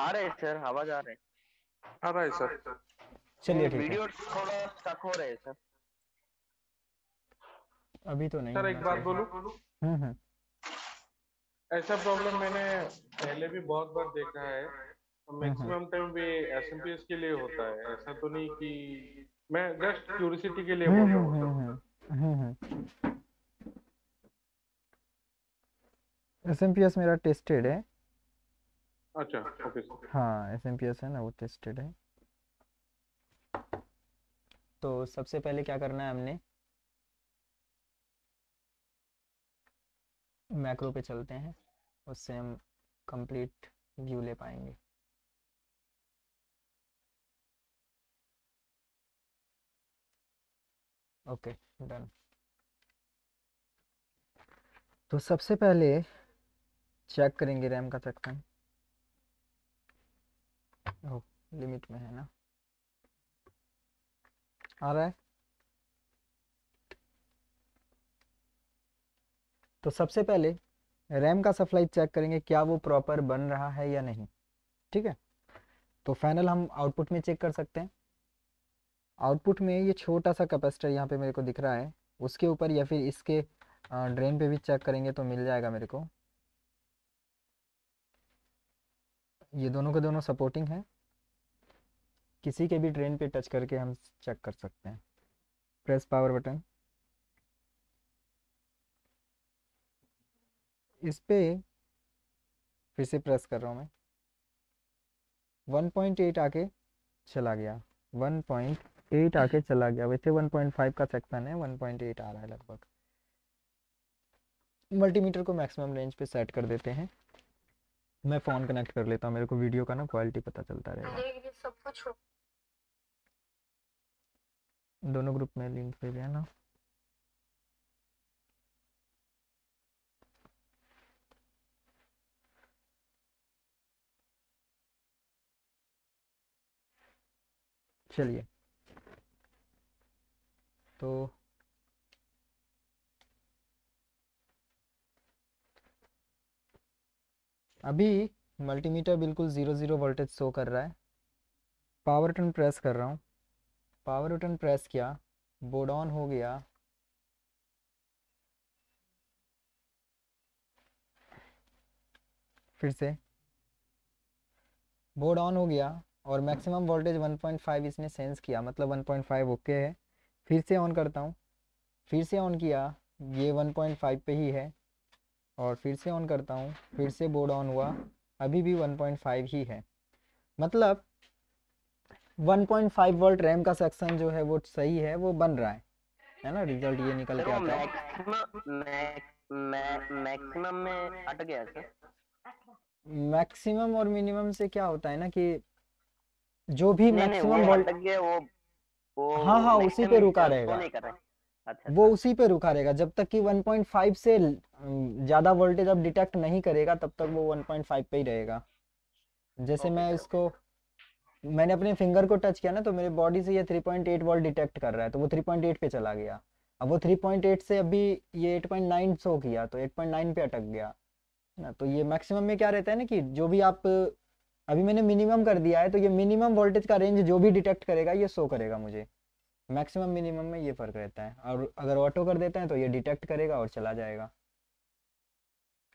आ रहे सर आवाज आ रहे आ रहा है सर चलिए ठीक वीडियो थोड़ा स्टक हो रहे सर अभी तो नहीं सर एक बात बोलूं हम्म हम्म ऐसा प्रॉब्लम मैंने पहले भी बहुत बार देखा है तो मैक्सिमम टाइम हम्म। भी एसएमपीएस के लिए होता है ऐसा तो नहीं कि मैं जस्ट क्यूरियोसिटी के लिए बोल हम्म, रहा हम्म, हूं एसएमपीएस मेरा टेस्टेड है अच्छा ओके अच्छा, हाँ एस एम पी एस है ना वो टेस्टेड है तो सबसे पहले क्या करना है हमने मैक्रो पे चलते हैं उससे हम कंप्लीट व्यू ले पाएंगे ओके डन तो सबसे पहले चेक करेंगे रैम का सेक्शन लिमिट में है ना आ रहा है तो सबसे पहले रैम का सप्लाई चेक करेंगे क्या वो प्रॉपर बन रहा है या नहीं ठीक है तो फाइनल हम आउटपुट में चेक कर सकते हैं आउटपुट में ये छोटा सा कैपेसिटर यहाँ पे मेरे को दिख रहा है उसके ऊपर या फिर इसके ड्रेन पे भी चेक करेंगे तो मिल जाएगा मेरे को ये दोनों के दोनों सपोर्टिंग है किसी के भी ट्रेन पे टच करके हम चेक कर सकते हैं प्रेस पावर बटन इस पे फिर से प्रेस कर रहा हूँ मैं 1.8 आके चला गया 1.8 आके चला गया वैसे 1.5 का सेक्शन है 1.8 आ रहा है लगभग मल्टीमीटर को मैक्सिमम रेंज पे सेट कर देते हैं मैं फोन कनेक्ट कर लेता मेरे को वीडियो का ना क्वालिटी पता चलता रहेगा सब कुछ दोनों ग्रुप में लिंक भेज है ना चलिए तो अभी मल्टीमीटर बिल्कुल ज़ीरो ज़ीरो वोल्टेज शो कर रहा है पावर बटन प्रेस कर रहा हूँ पावर बटन प्रेस किया बोर्ड ऑन हो गया फिर से बोर्ड ऑन हो गया और मैक्सिमम वोल्टेज 1.5 इसने सेंस किया मतलब 1.5 ओके है फिर से ऑन करता हूँ फिर से ऑन किया ये 1.5 पे ही है और फिर से ऑन करता हूँ फिर से बोर्ड ऑन हुआ अभी भी 1.5 ही है मतलब 1.5 वोल्ट रैम का सेक्शन जो है वो सही है वो बन रहा है है ना रिजल्ट ये निकल के आता है मैक्सिमम में अट गया मैक्सिमम और मिनिमम से क्या होता है ना कि जो भी मैक्सिमम वोल्ट वो, वो हाँ हाँ उसी पे रुका तो रहेगा अच्छा वो अच्छा। उसी पे रुका रहेगा जब तक कि 1.5 से ज्यादा वोल्टेज अब डिटेक्ट नहीं करेगा तब तक वो 1.5 पे ही रहेगा जैसे मैं इसको मैंने अपने फिंगर को टच किया ना तो मेरे बॉडी से ये 3.8 वोल्ट डिटेक्ट कर रहा है तो वो 3.8 पे चला गया अब वो 3.8 से अभी ये 8.9 शो किया तो 8.9 पे अटक गया ना तो ये मैक्सिमम में क्या रहता है ना कि जो भी आप अभी मैंने मिनिमम कर दिया है तो ये मिनिमम वोल्टेज का रेंज जो भी डिटेक्ट करेगा ये शो करेगा मुझे मैक्सिमम मिनिमम में ये फ़र्क रहता है और अगर ऑटो कर देते हैं तो ये डिटेक्ट करेगा और चला जाएगा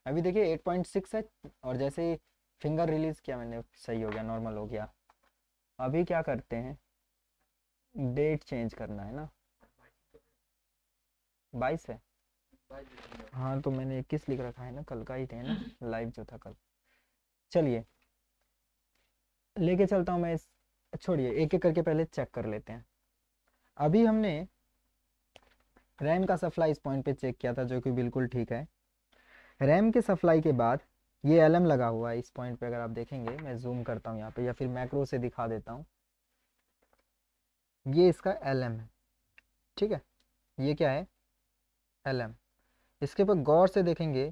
अभी देखिए 8.6 है और जैसे ही फिंगर रिलीज़ किया मैंने सही हो गया नॉर्मल हो गया अभी क्या करते हैं डेट चेंज करना है ना बाईस है हाँ तो मैंने इक्कीस लिख रखा है ना कल का ही थे ना लाइव जो था कल चलिए लेके चलता हूँ मैं छोड़िए एक एक करके पहले चेक कर लेते हैं अभी हमने रैम का सप्लाई इस पॉइंट पे चेक किया था जो कि बिल्कुल ठीक है रैम के सप्लाई के बाद ये एलएम लगा हुआ है इस पॉइंट पे अगर आप देखेंगे मैं जूम करता हूँ यहाँ पे या फिर मैक्रो से दिखा देता हूँ ये इसका एलएम है ठीक है ये क्या है एलएम इसके ऊपर गौर से देखेंगे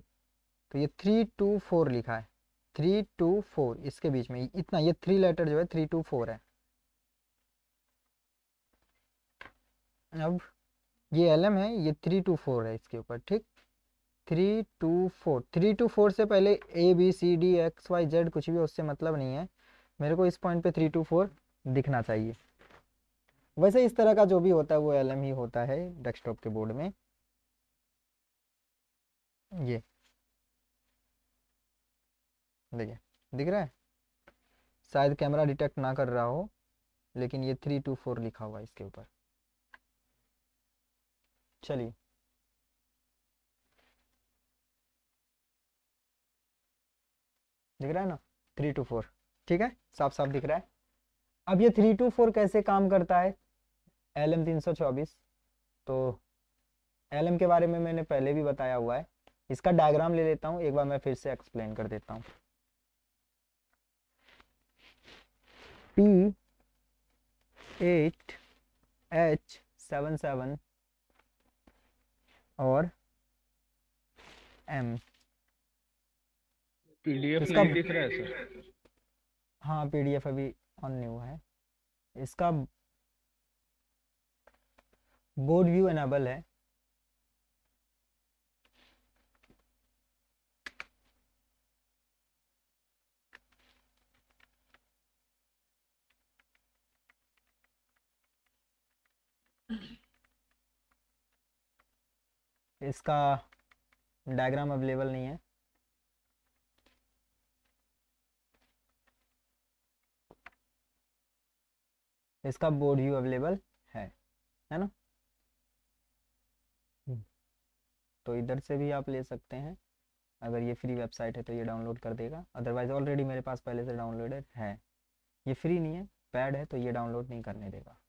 तो ये थ्री टू फोर लिखा है थ्री टू फोर इसके बीच में इतना ये थ्री लेटर जो है थ्री टू फोर है अब ये एल एम है ये थ्री टू फोर है इसके ऊपर ठीक three two four three two four से पहले A B C D X Y Z कुछ भी उससे मतलब नहीं है मेरे को इस पॉइंट पे थ्री टू फोर दिखना चाहिए वैसे इस तरह का जो भी होता है वो एल ही होता है डेस्कटॉप के बोर्ड में ये देखिए दिख रहा है शायद कैमरा डिटेक्ट ना कर रहा हो लेकिन ये थ्री टू फोर लिखा हुआ है इसके ऊपर चलिए दिख रहा है ना थ्री टू फोर ठीक है साफ साफ दिख रहा है अब ये थ्री टू फोर कैसे काम करता है एल एम तीन सौ चौबीस तो एल एम के बारे में मैंने पहले भी बताया हुआ है इसका डायग्राम ले लेता हूँ एक बार मैं फिर से एक्सप्लेन कर देता हूँ P eight H seven seven और एम पीडीएफ इसका दिख रहा है सर हाँ पीडीएफ अभी ऑन नहीं हुआ है इसका बोर्ड व्यू एनेबल है इसका डायग्राम अवेलेबल नहीं है इसका बोर्ड व्यू अवेलेबल है है ना हम्म। तो इधर से भी आप ले सकते हैं अगर ये फ्री वेबसाइट है तो ये डाउनलोड कर देगा अदरवाइज ऑलरेडी मेरे पास पहले से डाउनलोडेड है ये फ्री नहीं है पैड है तो ये डाउनलोड नहीं करने देगा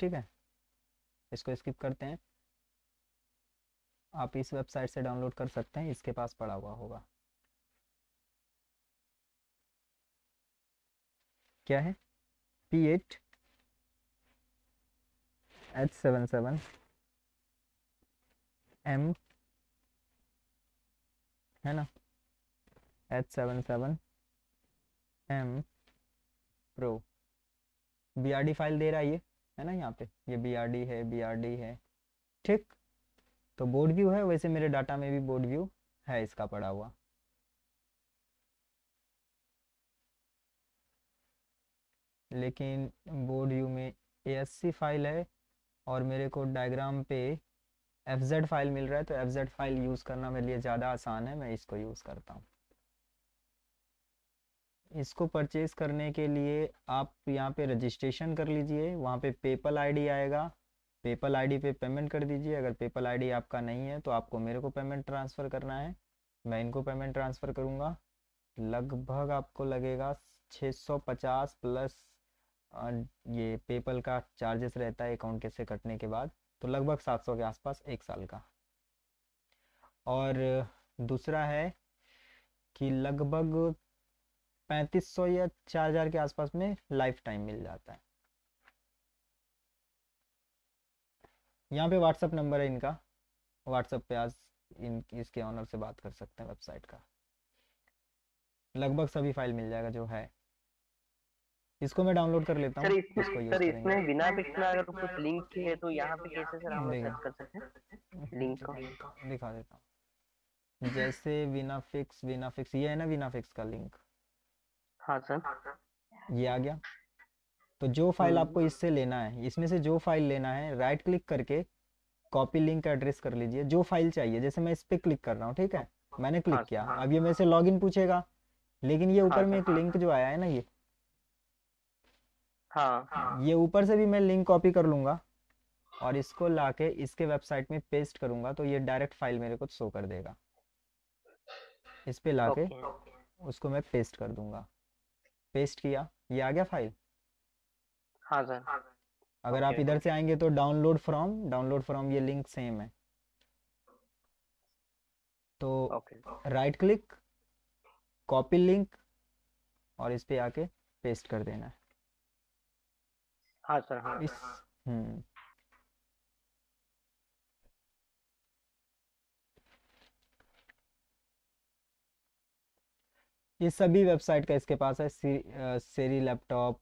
ठीक है इसको स्किप करते हैं आप इस वेबसाइट से डाउनलोड कर सकते हैं इसके पास पड़ा हुआ होगा क्या है P eight H seven seven M है ना H seven seven M pro B file दे रहा है ये है ना यहाँ पे ये बी आर डी है बी आर डी है ठीक तो बोर्ड व्यू है वैसे मेरे डाटा में भी बोर्ड व्यू है इसका पड़ा हुआ लेकिन बोर्ड व्यू में ए फाइल है और मेरे को डायग्राम पे एफ फाइल मिल रहा है तो एफ फाइल यूज़ करना मेरे लिए ज़्यादा आसान है मैं इसको यूज़ करता हूँ इसको परचेज करने के लिए आप यहाँ पे रजिस्ट्रेशन कर लीजिए वहाँ पे पेपल आईडी आएगा पेपल आईडी पे पेमेंट कर दीजिए अगर पेपल आईडी आपका नहीं है तो आपको मेरे को पेमेंट ट्रांसफ़र करना है मैं इनको पेमेंट ट्रांसफ़र करूँगा लगभग आपको लगेगा 650 प्लस ये पेपल का चार्जेस रहता है अकाउंट के से कटने के बाद तो लगभग 700 के आसपास एक साल का और दूसरा है कि लगभग 3500 या 4000 के आसपास में लाइफ टाइम मिल जाता है यहाँ पे व्हाट्सअप नंबर है इनका व्हाट्सअप पे आज इन इसके ऑनर से बात कर सकते हैं वेबसाइट का लगभग सभी फाइल मिल जाएगा जो है इसको मैं डाउनलोड कर लेता हूँ इसको यूज इसमें बिना पिछला अगर कुछ लिंक है तो यहाँ पे कैसे सर हम सर्च कर सकते हैं लिंक को दिखा देता हूँ जैसे बिना फिक्स बिना फिक्स ये है ना बिना फिक्स का लिंक हाँ सर ये आ गया तो जो फाइल हम्म। आपको इससे लेना है इसमें से जो फाइल लेना है राइट क्लिक करके कॉपी लिंक एड्रेस कर लीजिए जो फाइल चाहिए जैसे मैं इस पर क्लिक कर रहा हूँ ठीक है मैंने क्लिक हाँ, किया हाँ, अब ये मेरे हाँ। से लॉगिन पूछेगा लेकिन ये ऊपर में एक लिंक जो आया है ना ये हाँ ये ऊपर से भी मैं लिंक कॉपी कर लूंगा और इसको लाके इसके वेबसाइट में पेस्ट करूंगा तो ये डायरेक्ट फाइल मेरे को शो कर देगा इस पे लाके उसको मैं पेस्ट कर दूंगा पेस्ट किया ये आ गया फाइल हाँ, हाँ सर अगर okay. आप इधर से आएंगे तो डाउनलोड फ्रॉम डाउनलोड फ्रॉम ये लिंक सेम है तो राइट क्लिक कॉपी लिंक और इस पे आके पेस्ट कर देना है हाँ सर हाँ इस हम्म ये सभी वेबसाइट का इसके पास है सी, आ, सेरी लैपटॉप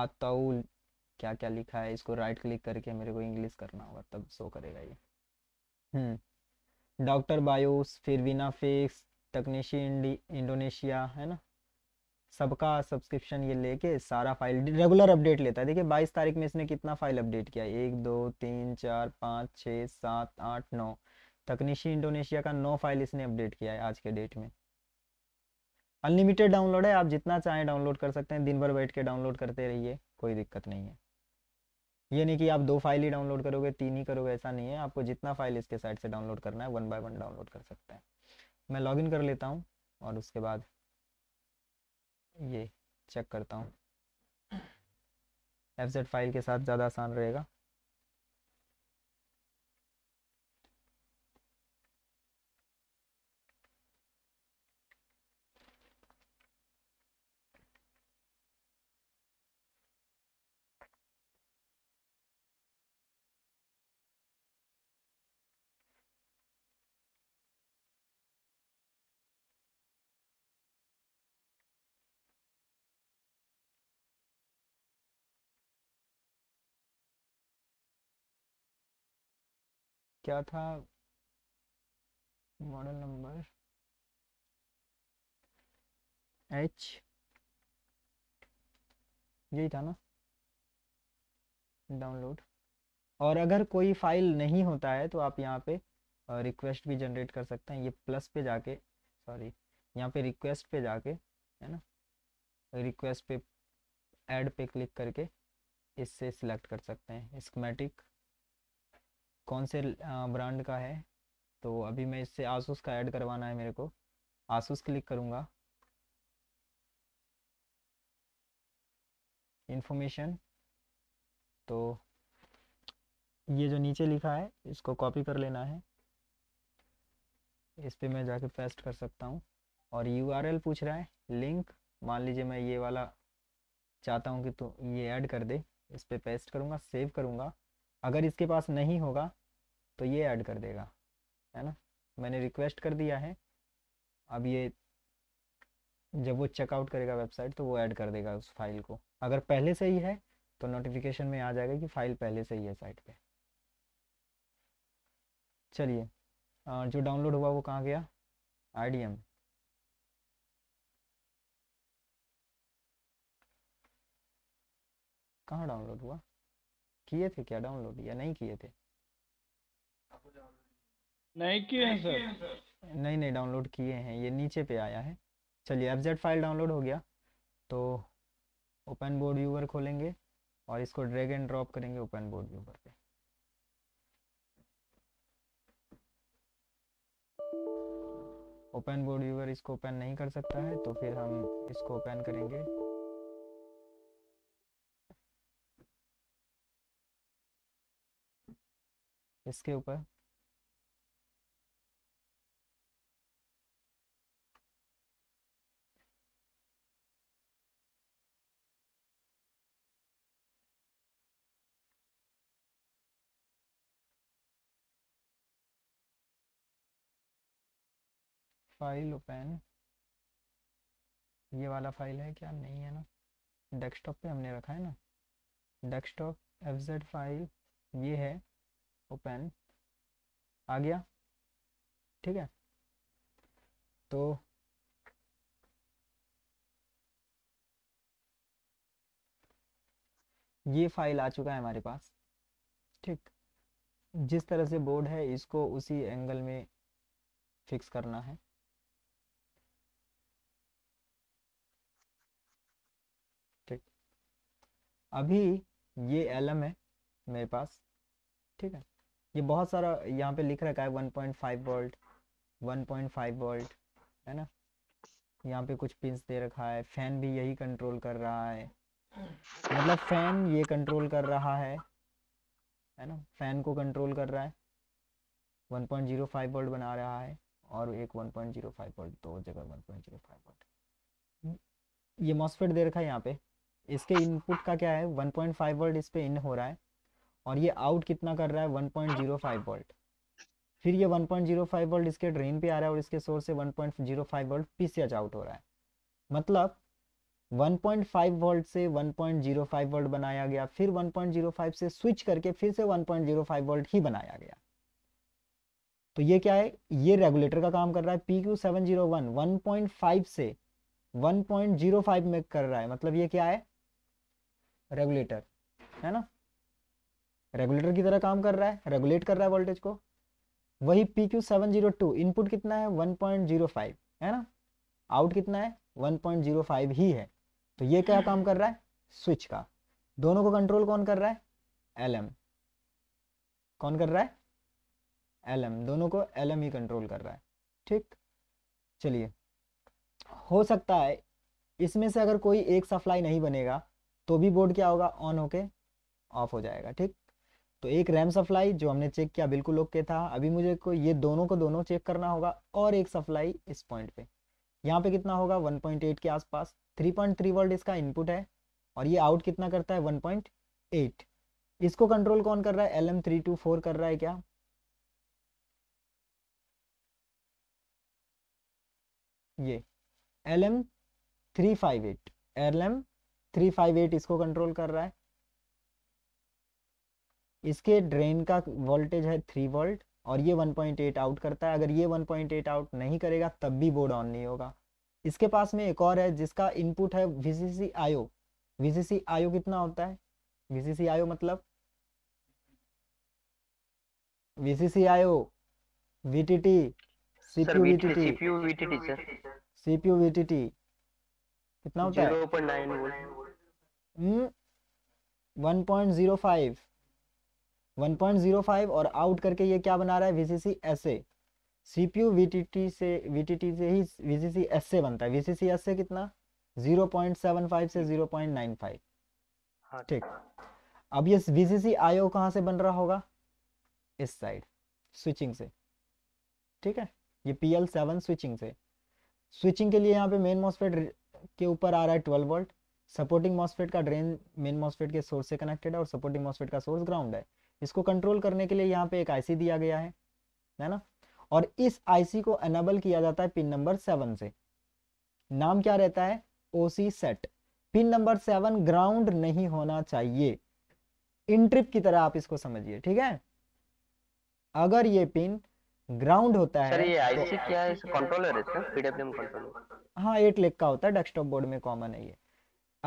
अतउल क्या क्या लिखा है इसको राइट क्लिक करके मेरे को इंग्लिश करना होगा तब शो करेगा ये डॉक्टर बायोस फिर विना फिक्स तकनीशियन इंडोनेशिया है ना सबका सब्सक्रिप्शन ये लेके सारा फाइल रेगुलर अपडेट लेता है देखिए बाईस तारीख में इसने कितना फाइल अपडेट किया एक दो तीन चार पाँच छः सात आठ नौ तकनीशी इंडोनेशिया का नौ फाइल इसने अपडेट किया है आज के डेट में अनलिमिटेड डाउनलोड है आप जितना चाहें डाउनलोड कर सकते हैं दिन भर बैठ के डाउनलोड करते रहिए कोई दिक्कत नहीं है ये नहीं कि आप दो फाइल ही डाउनलोड करोगे तीन ही करोगे ऐसा नहीं है आपको जितना फाइल इसके साइड से डाउनलोड करना है वन बाय वन डाउनलोड कर सकते हैं मैं लॉगिन कर लेता हूँ और उसके बाद ये चेक करता हूँ एफ फाइल के साथ ज़्यादा आसान रहेगा क्या था मॉडल नंबर एच यही था ना डाउनलोड और अगर कोई फाइल नहीं होता है तो आप यहाँ पे रिक्वेस्ट भी जनरेट कर सकते हैं ये प्लस पे जाके सॉरी यहाँ पे रिक्वेस्ट पे जाके है ना रिक्वेस्ट पे ऐड पे क्लिक करके इससे सिलेक्ट कर सकते हैं स्कमेटिक कौन से ब्रांड का है तो अभी मैं इससे आसूस का ऐड करवाना है मेरे को आसूस क्लिक करूँगा इन्फॉर्मेशन तो ये जो नीचे लिखा है इसको कॉपी कर लेना है इस पर मैं जाके पेस्ट कर सकता हूँ और यू पूछ रहा है लिंक मान लीजिए मैं ये वाला चाहता हूँ कि तो ये ऐड कर दे इस पर पे पेस्ट करूँगा सेव करूँगा अगर इसके पास नहीं होगा तो ये ऐड कर देगा है ना मैंने रिक्वेस्ट कर दिया है अब ये जब वो चेकआउट करेगा वेबसाइट तो वो ऐड कर देगा उस फाइल को अगर पहले से ही है तो नोटिफिकेशन में आ जाएगा कि फाइल पहले से ही है साइट पे चलिए जो डाउनलोड हुआ वो कहाँ गया आई कहाँ डाउनलोड हुआ किए थे क्या डाउनलोड या नहीं किए थे नहीं किए हैं सर नहीं नहीं डाउनलोड किए हैं ये नीचे पे आया है चलिए एफजेड फाइल डाउनलोड हो गया तो ओपन बोर्ड व्यूवर खोलेंगे और इसको ड्रैग एंड ड्रॉप करेंगे ओपन बोर्ड व्यूवर पे ओपन बोर्ड व्यूवर इसको ओपन नहीं कर सकता है तो फिर हम इसको ओपन करेंगे इसके ऊपर फाइल ओपन ये वाला फाइल है क्या नहीं है ना डेस्कटॉप पे हमने रखा है ना डेस्कटॉप एफ फाइल ये है ओपन आ गया ठीक है तो ये फाइल आ चुका है हमारे पास ठीक जिस तरह से बोर्ड है इसको उसी एंगल में फिक्स करना है ठीक अभी ये एलम है मेरे पास ठीक है ये बहुत सारा यहाँ पे लिख रखा है 1.5 वोल्ट 1.5 वोल्ट है ना यहाँ पे कुछ पिंस दे रखा है फैन भी यही कंट्रोल कर रहा है मतलब फैन ये कंट्रोल कर रहा है है ना फैन को कंट्रोल कर रहा है 1.05 वोल्ट बना रहा है और एक 1.05 वोल्ट दो जगह 1.05 वोल्ट ये मॉसफेट दे रखा है यहाँ पे इसके इनपुट का क्या है 1.5 वोल्ट इस पे इन हो रहा है और ये आउट कितना कर रहा है 1.05 वोल्ट फिर ये 1.05 वोल्ट इसके ड्रेन पे आ रहा है और इसके सोर्स से 1.05 वोल्ट पीसीएच आउट हो रहा है मतलब 1.5 वोल्ट से 1.05 वोल्ट बनाया गया फिर 1.05 से स्विच करके फिर से 1.05 वोल्ट ही बनाया गया तो ये क्या है ये रेगुलेटर का काम कर रहा है P Q seven zero one one point five से 1.05 में कर रहा है मतलब ये क्या है रेगुलेटर है ना रेगुलेटर की तरह काम कर रहा है रेगुलेट कर रहा है वोल्टेज को वही P Q seven zero two input कितना है वन पॉइंट जीरो फाइव है ना आउट कितना है वन पॉइंट जीरो फाइव ही है तो ये क्या काम कर रहा है स्विच का दोनों को कंट्रोल कौन कर रहा है एल एम कौन कर रहा है एल एम दोनों को एल एम ही कंट्रोल कर रहा है ठीक चलिए हो सकता है इसमें से अगर कोई एक सप्लाई नहीं बनेगा तो भी बोर्ड क्या होगा ऑन होके ऑफ हो जाएगा ठीक तो एक रैम सप्लाई जो हमने चेक किया बिल्कुल ओके था अभी मुझे को ये दोनों को दोनों चेक करना होगा और एक सप्लाई इस पॉइंट पे यहाँ पे कितना होगा 1.8 के आसपास 3.3 पॉइंट वर्ल्ड इसका इनपुट है और ये आउट कितना करता है 1.8 इसको कंट्रोल कौन कर रहा है L M three two four कर रहा है क्या ये L M three five eight L M three five eight इसको कंट्रोल कर रहा है इसके ड्रेन का वोल्टेज है थ्री वोल्ट और ये 1.8 आउट करता है अगर ये 1.8 आउट नहीं करेगा तब भी बोर्ड ऑन नहीं होगा इसके पास में एक और है जिसका इनपुट है वीसीसी आयो वीसीसी आयो कितना होता है वीसीसी आयो मतलब VCC IO VTT CPU VTT CPU VTT sir CPU VTT कितना होता है 0.9 वोल्ट 1.05 1.05 और आउट करके ये क्या बना रहा है वीसीसी एस ए सी से वीटीटी से ही वीसीसी एस बनता है वीसीसी एस कितना 0.75 से 0.95 हाँ ठीक अब ये वीसीसी आईओ कहाँ से बन रहा होगा इस साइड स्विचिंग से ठीक है ये पी एल सेवन स्विचिंग से स्विचिंग के लिए यहाँ पे मेन मॉसफेट के ऊपर आ रहा है ट्वेल्व वोल्ट सपोर्टिंग मॉसफेट का ड्रेन मेन मॉसफेट के सोर्स से कनेक्टेड है और सपोर्टिंग मॉसफेट का सोर्स ग्राउंड है इसको कंट्रोल करने के लिए यहाँ पे एक आईसी दिया गया है है ना और इस आईसी को एनेबल किया जाता है पिन नंबर सेवन से नाम क्या रहता है OC set pin number seven ground नहीं होना चाहिए इनट्रिप की तरह आप इसको समझिए ठीक है अगर ये पिन ग्राउंड होता है तो- हाँ एट लेक का होता है डेस्कटॉप बोर्ड में कॉमन है ये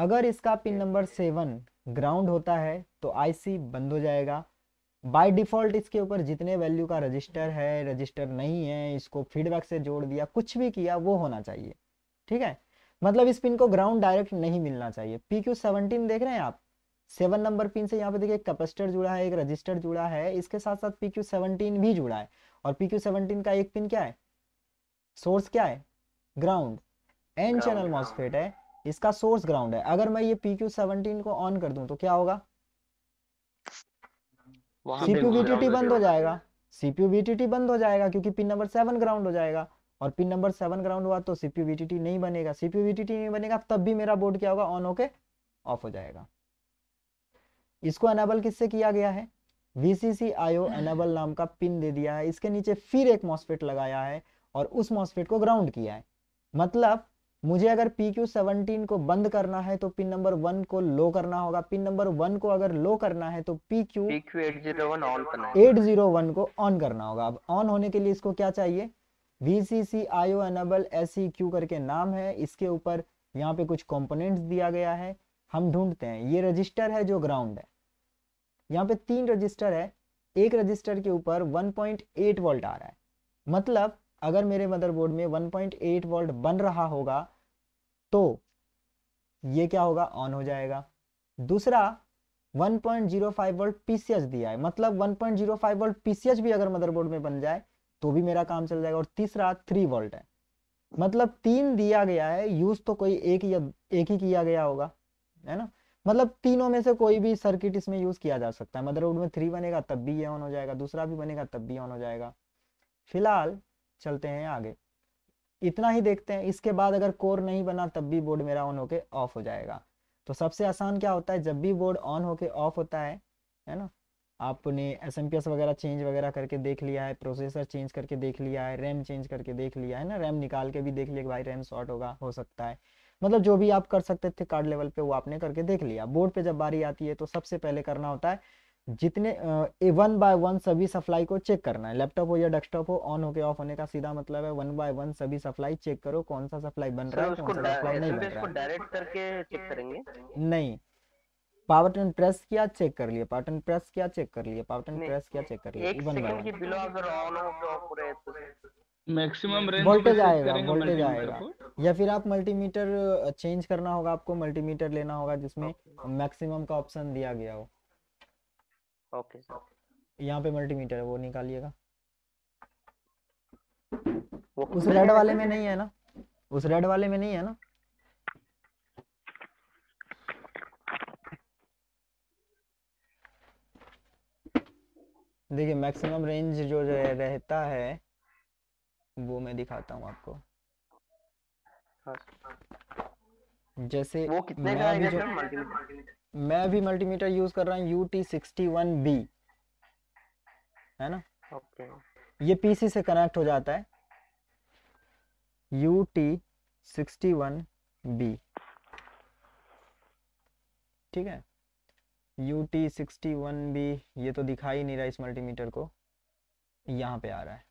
अगर इसका पिन नंबर सेवन ग्राउंड होता है तो आईसी बंद हो जाएगा बाय डिफॉल्ट इसके ऊपर जितने वैल्यू का रजिस्टर है रजिस्टर नहीं है इसको फीडबैक से जोड़ दिया कुछ भी किया वो होना चाहिए ठीक है मतलब इस पिन को ग्राउंड डायरेक्ट नहीं मिलना चाहिए पी क्यू सेवनटीन देख रहे हैं आप सेवन नंबर पिन से यहाँ पे देखिए कैपेसिटर जुड़ा है एक रजिस्टर जुड़ा है इसके साथ साथ पी क्यू सेवनटीन भी जुड़ा है और पी क्यू सेवनटीन का एक पिन क्या है सोर्स क्या है ग्राउंड एन चैनल मॉसफेट है इसका सोर्स ग्राउंड है अगर मैं ये पी क्यू सेवनटीन को ऑन कर दूं तो क्या होगा सीपीयू बीटीटी बंद हो जाएगा सीपीयू बीटीटी बंद हो जाएगा क्योंकि पिन नंबर सेवन ग्राउंड हो जाएगा और पिन नंबर सेवन ग्राउंड हुआ तो सीपीयू बीटीटी नहीं बनेगा सीपीयू बीटीटी नहीं बनेगा तब भी मेरा बोर्ड क्या होगा ऑन होके ऑफ हो जाएगा इसको एनेबल किससे किया गया है वीसीसी आईओ एनेबल नाम का पिन दे दिया है इसके नीचे फिर एक मॉस्फेट लगाया है और उस मॉस्फेट को ग्राउंड किया है मतलब मुझे अगर पी क्यू सेवनटीन को बंद करना है तो पिन नंबर वन को लो करना होगा पिन नंबर वन को अगर लो करना है तो P Q eight zero one को ऑन करना होगा अब ऑन होने के लिए इसको क्या चाहिए V C C enable S Q करके नाम है इसके ऊपर यहाँ पे कुछ कंपोनेंट्स दिया गया है हम ढूंढते हैं ये रजिस्टर है जो ग्राउंड है यहाँ पे तीन रजिस्टर है एक रजिस्टर के ऊपर 1.8 वोल्ट आ रहा है मतलब अगर मेरे मदरबोर्ड में 1.8 वोल्ट बन रहा होगा तो ये क्या होगा ऑन हो जाएगा दूसरा 1.05 पॉइंट जीरो वोल्ट पीसीएच दिया है मतलब 1.05 पॉइंट जीरो वोल्ट पीसीएच भी अगर मदरबोर्ड में बन जाए तो भी मेरा काम चल जाएगा और तीसरा थ्री वोल्ट है मतलब तीन दिया गया है यूज तो कोई एक ही एक ही किया गया होगा है ना मतलब तीनों में से कोई भी सर्किट इसमें यूज किया जा सकता है मदरबोर्ड में थ्री बनेगा तब भी ये ऑन हो जाएगा दूसरा भी बनेगा तब भी ऑन हो जाएगा फिलहाल चलते हैं आगे इतना ही देखते हैं इसके बाद अगर कोर नहीं बना तब भी बोर्ड मेरा ऑन होके ऑफ हो जाएगा तो सबसे आसान क्या होता है जब भी बोर्ड ऑन होके ऑफ होता है है ना आपने एस एम पी एस वगैरह चेंज वगैरह करके देख लिया है प्रोसेसर चेंज करके देख लिया है रैम चेंज करके देख लिया है ना रैम निकाल के भी देख लिया भाई रैम शॉर्ट होगा हो सकता है मतलब जो भी आप कर सकते थे कार्ड लेवल पे वो आपने करके देख लिया बोर्ड पे जब बारी आती है तो सबसे पहले करना होता है जितने ए वन बाय वन सभी सप्लाई को चेक करना है लैपटॉप हो या डेस्कटॉप हो ऑन होके ऑफ होने का सीधा मतलब है वन बाय वन सभी सप्लाई चेक करो कौन सा सप्लाई बन रहा है कौन सा सप्लाई नहीं बन रहा है डायरेक्ट करके चेक करेंगे नहीं पावर टर्न प्रेस किया चेक कर लिया पावर टर्न प्रेस किया चेक कर लिया पावर टर्न प्रेस किया चेक कर लिया एक सेकंड की बिलो अगर ऑन हो तो पूरे मैक्सिमम रेंज वोल्टेज आएगा वोल्टेज आएगा या फिर आप मल्टीमीटर चेंज करना होगा आपको मल्टीमीटर लेना होगा जिसमें मैक्सिमम का ऑप्शन दिया गया हो ओके यहाँ पे मल्टीमीटर है वो निकालिएगा उस रेड वाले में नहीं है ना उस रेड वाले में नहीं है ना देखिए मैक्सिमम रेंज जो रहता है वो मैं दिखाता हूँ आपको हाँ, जैसे वो कितने का है मल्टीमीटर मैं भी मल्टीमीटर यूज कर रहा हूँ U T sixty one B है ना ओके okay. ये पीसी से कनेक्ट हो जाता है U T sixty one B ठीक है U T sixty one B ये तो दिखाई नहीं रहा इस मल्टीमीटर को यहाँ पे आ रहा है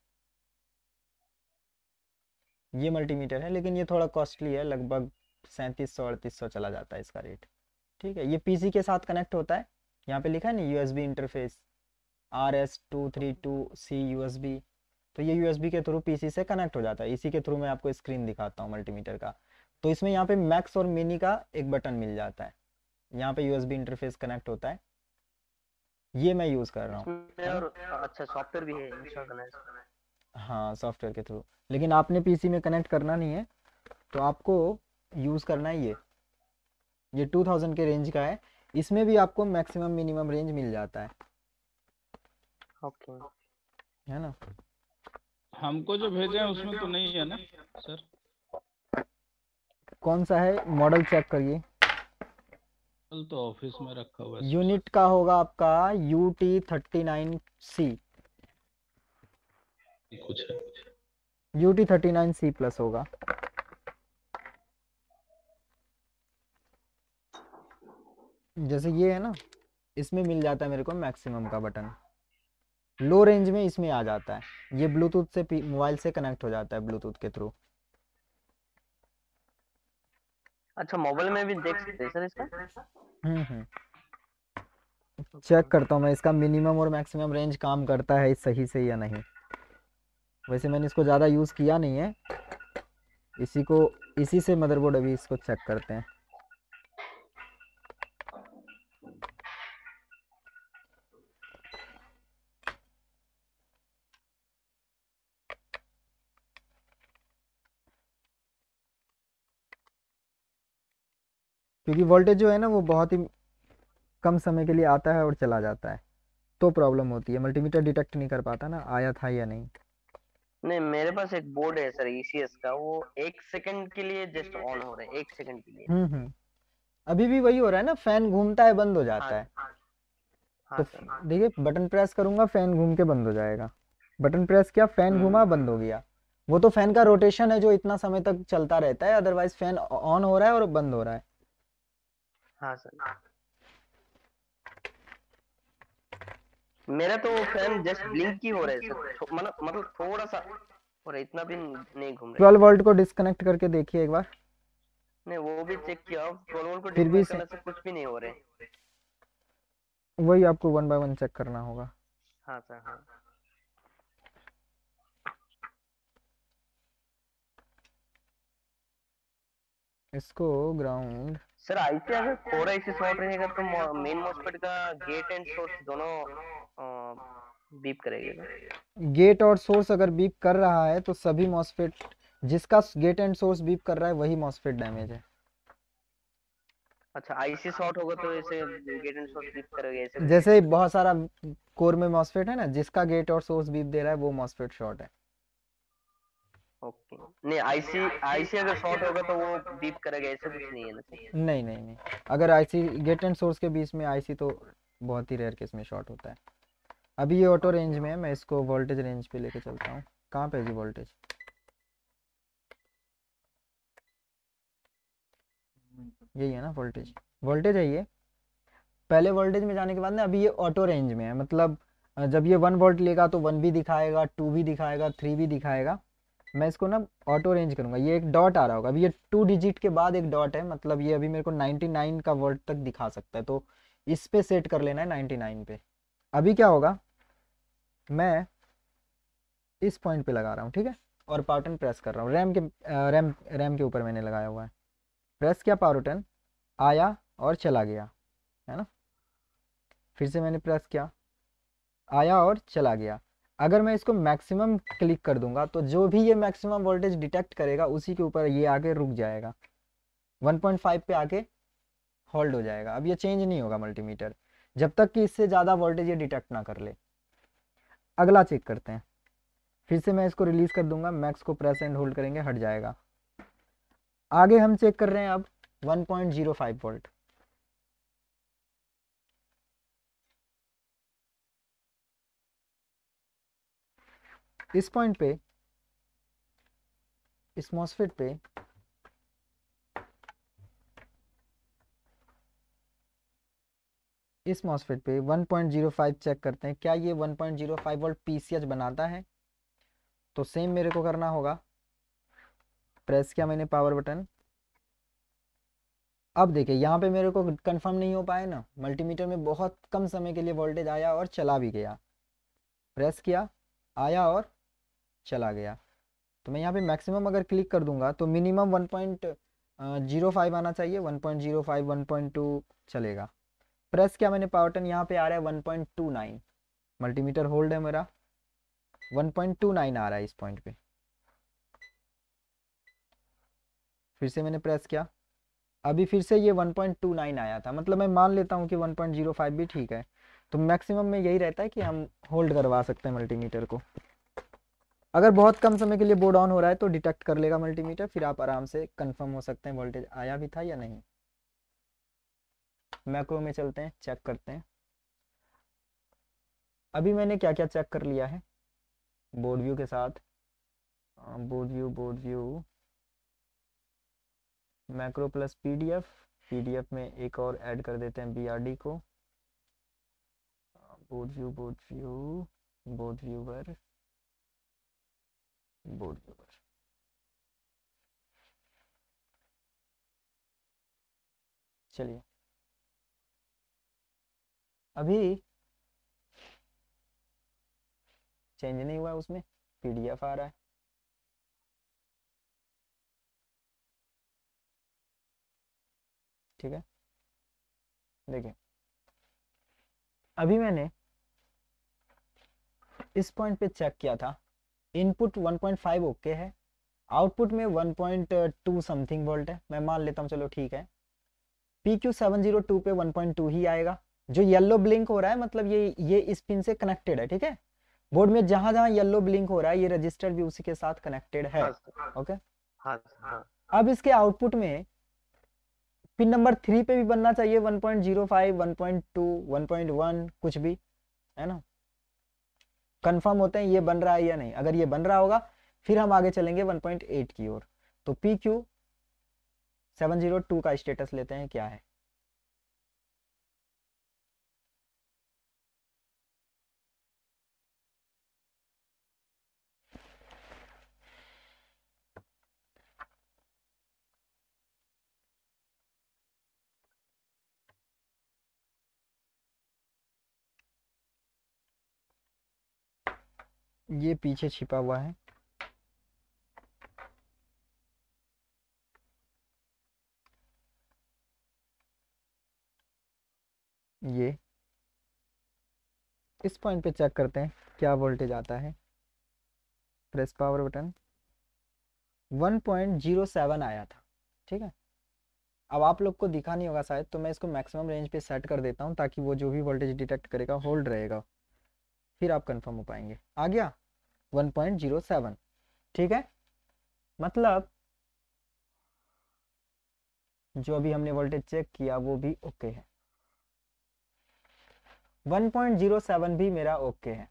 ये मल्टीमीटर है लेकिन ये थोड़ा कॉस्टली है लगभग सैंतीस सौ अड़तीस सौ चला जाता है इसका रेट ठीक है ये पीसी के साथ कनेक्ट होता है यहाँ पे लिखा है ना USB interface R S two three two C U तो ये यूएसबी के थ्रू पीसी से कनेक्ट हो जाता है इसी के थ्रू मैं आपको स्क्रीन दिखाता हूँ मल्टीमीटर का तो इसमें यहाँ पे मैक्स और मिनी का एक बटन मिल जाता है यहाँ पे यूएसबी इंटरफेस कनेक्ट होता है ये मैं यूज कर रहा हूँ अच्छा सॉफ्टवेयर भी है हाँ सॉफ्टवेयर के थ्रू लेकिन आपने पीसी में कनेक्ट करना नहीं है तो आपको यूज करना है ये ये 2000 के रेंज का है इसमें भी आपको मैक्सिमम मिनिमम रेंज मिल जाता है ओके okay. है ना हमको जो भेजे हैं उसमें तो नहीं है ना सर कौन सा है मॉडल चेक करिए तो ऑफिस में रखा हुआ है यूनिट का होगा आपका U T thirty nine C कुछ U T thirty nine C plus होगा जैसे ये है ना इसमें मिल जाता है मेरे को मैक्सिमम का बटन लो रेंज में इसमें आ जाता है ये ब्लूटूथ से मोबाइल से कनेक्ट हो जाता है ब्लूटूथ के थ्रू अच्छा मोबाइल में भी देख सकते हैं इसका हम्म हम्म चेक करता हूँ मैं इसका मिनिमम और मैक्सिमम रेंज काम करता है सही से या नहीं वैसे मैंने इसको ज़्यादा यूज़ किया नहीं है इसी को इसी से मदरबोर्ड अभी इसको चेक करते हैं क्योंकि वोल्टेज जो है ना वो बहुत ही कम समय के लिए आता है और चला जाता है तो प्रॉब्लम होती है मल्टीमीटर डिटेक्ट नहीं कर पाता ना आया था या नहीं नहीं मेरे पास एक बोर्ड है सर ईसीएस e का वो एक सेकंड के लिए जस्ट ऑन हो रहा है एक सेकंड के लिए हम्म हम्म अभी भी वही हो रहा है ना फैन घूमता है बंद हो जाता है हाँ, हाँ, तो हाँ, देखिए बटन प्रेस करूंगा फैन घूम के बंद हो जाएगा बटन प्रेस किया फैन घूमा हम्म। बंद हो गया वो तो फैन का रोटेशन है जो इतना समय तक चलता रहता है अदरवाइज फैन ऑन हो रहा है और बंद हो रहा है हाँ सर हाँ। मेरा तो फैन जस्ट ब्लिंक ही हो रहा है सर मतलब मतलब थोड़ा सा और इतना भी नहीं घूम रहा 12 वोल्ट को डिस्कनेक्ट करके देखिए एक बार नहीं वो भी चेक किया 12 वोल्ट को फिर भी से... कुछ भी नहीं हो रहे वही आपको वन बाय वन चेक करना होगा हाँ सर हाँ इसको ग्राउंड सर आईसी अगर कोर आईसी स्वाइप रहेगा तो मेन मॉसफेट का गेट एंड सोर्स दोनों बीप करेगा गेट और सोर्स अगर बीप कर रहा है तो सभी मॉसफेट जिसका गेट एंड सोर्स बीप कर रहा है वही मॉसफेट डैमेज है अच्छा आईसी शॉर्ट होगा तो ऐसे गेट एंड सोर्स बीप करेगा ऐसे जैसे बहुत सारा कोर में मॉसफेट है ना जिसका गेट और सोर्स बीप दे रहा है वो मॉसफेट शॉर्ट है नहीं आईसी आईसी अगर शॉर्ट होगा तो वो बीप करेगा ऐसा कुछ नहीं है तो ना नहीं नहीं नहीं अगर आईसी गेट एंड सोर्स के बीच में आईसी तो बहुत ही रेयर केस में शॉर्ट होता है अभी ये ऑटो रेंज में है मैं इसको वोल्टेज रेंज पे लेके चलता हूँ कहाँ पे जी वोल्टेज यही है ना वोल्टेज वोल्टेज है ये पहले वोल्टेज में जाने के बाद ना अभी ये ऑटो रेंज में है मतलब जब ये वन वोल्ट लेगा तो वन भी दिखाएगा टू भी दिखाएगा थ्री भी दिखाएगा मैं इसको ना ऑटो अरेंज करूँगा ये एक डॉट आ रहा होगा अभी ये टू डिजिट के बाद एक डॉट है मतलब ये अभी मेरे को 99 का वर्ड तक दिखा सकता है तो इस पे सेट कर लेना है 99 पे अभी क्या होगा मैं इस पॉइंट पे लगा रहा हूँ ठीक है और पावर प्रेस कर रहा हूँ रैम के रैम रैम के ऊपर मैंने लगाया हुआ है प्रेस किया पावर आया और चला गया है ना फिर से मैंने प्रेस किया आया और चला गया अगर मैं इसको मैक्सिमम क्लिक कर दूंगा तो जो भी ये मैक्सिमम वोल्टेज डिटेक्ट करेगा उसी के ऊपर ये आके रुक जाएगा 1.5 पे आके होल्ड हो जाएगा अब ये चेंज नहीं होगा मल्टीमीटर जब तक कि इससे ज़्यादा वोल्टेज ये डिटेक्ट ना कर ले अगला चेक करते हैं फिर से मैं इसको रिलीज़ कर दूंगा मैक्स को प्रेस एंड होल्ड करेंगे हट जाएगा आगे हम चेक कर रहे हैं अब फाइव वोल्ट इस पॉइंट पे इस मॉस्फेट पे इस मॉस्फेट पे 1.05 चेक करते हैं क्या ये 1.05 वोल्ट पीसीएच बनाता है तो सेम मेरे को करना होगा प्रेस किया मैंने पावर बटन अब देखिए यहाँ पे मेरे को कंफर्म नहीं हो पाया ना मल्टीमीटर में बहुत कम समय के लिए वोल्टेज आया और चला भी गया प्रेस किया आया और चला गया तो मैं यहाँ पे मैक्सिमम अगर क्लिक कर दूंगा तो मिनिमम 1.05 आना चाहिए 1.05 1.2 चलेगा प्रेस क्या मैंने पावर टन यहाँ पे आ रहा है 1.29 मल्टीमीटर होल्ड है मेरा 1.29 आ रहा है इस पॉइंट पे फिर से मैंने प्रेस किया अभी फिर से ये 1.29 आया था मतलब मैं मान लेता हूँ कि 1.05 भी ठीक है तो मैक्सिमम में यही रहता है कि हम होल्ड करवा सकते हैं मल्टीमीटर को अगर बहुत कम समय के लिए बोर्ड ऑन हो रहा है तो डिटेक्ट कर लेगा मल्टीमीटर फिर आप आराम से कंफर्म हो सकते हैं वोल्टेज आया भी था या नहीं मैक्रो में चलते हैं चेक करते हैं अभी मैंने क्या क्या चेक कर लिया है बोर्ड व्यू के साथ board view board view macro plus PDF PDF में एक और ऐड कर देते हैं बीआरडी को board view board view board व्यूवर बोर्ड के ऊपर चलिए अभी चेंज नहीं हुआ उसमें पीडीएफ आ रहा है ठीक है देखिए अभी मैंने इस पॉइंट पे चेक किया था इनपुट 1.5 ओके है आउटपुट में 1.2 पॉइंट समथिंग वोल्ट है मैं मान लेता हूँ चलो ठीक है P Q seven zero two पे वन पॉइंट टू ही आएगा जो येल्लो ब्लिंक हो रहा है मतलब ये ये इस पिन से कनेक्टेड है ठीक है बोर्ड में जहां जहां येल्लो ब्लिंक हो रहा है ये रजिस्टर भी उसी के साथ कनेक्टेड है ओके हाँ, हाँ, हाँ, हाँ. अब इसके आउटपुट में पिन नंबर थ्री पे भी बनना चाहिए वन पॉइंट 1.1 कुछ भी है ना कंफर्म होते हैं ये बन रहा है या नहीं अगर ये बन रहा होगा फिर हम आगे चलेंगे 1.8 की ओर तो P Q seven zero two का स्टेटस लेते हैं क्या है ये पीछे छिपा हुआ है ये इस पॉइंट पे चेक करते हैं क्या वोल्टेज आता है प्रेस पावर बटन 1.07 आया था ठीक है अब आप लोग को दिखा नहीं होगा शायद तो मैं इसको मैक्सिमम रेंज पे सेट कर देता हूँ ताकि वो जो भी वोल्टेज डिटेक्ट करेगा होल्ड रहेगा फिर आप कंफर्म हो पाएंगे आ गया 1.07 ठीक है मतलब जो अभी हमने वोल्टेज चेक किया वो भी ओके है 1.07 भी मेरा ओके है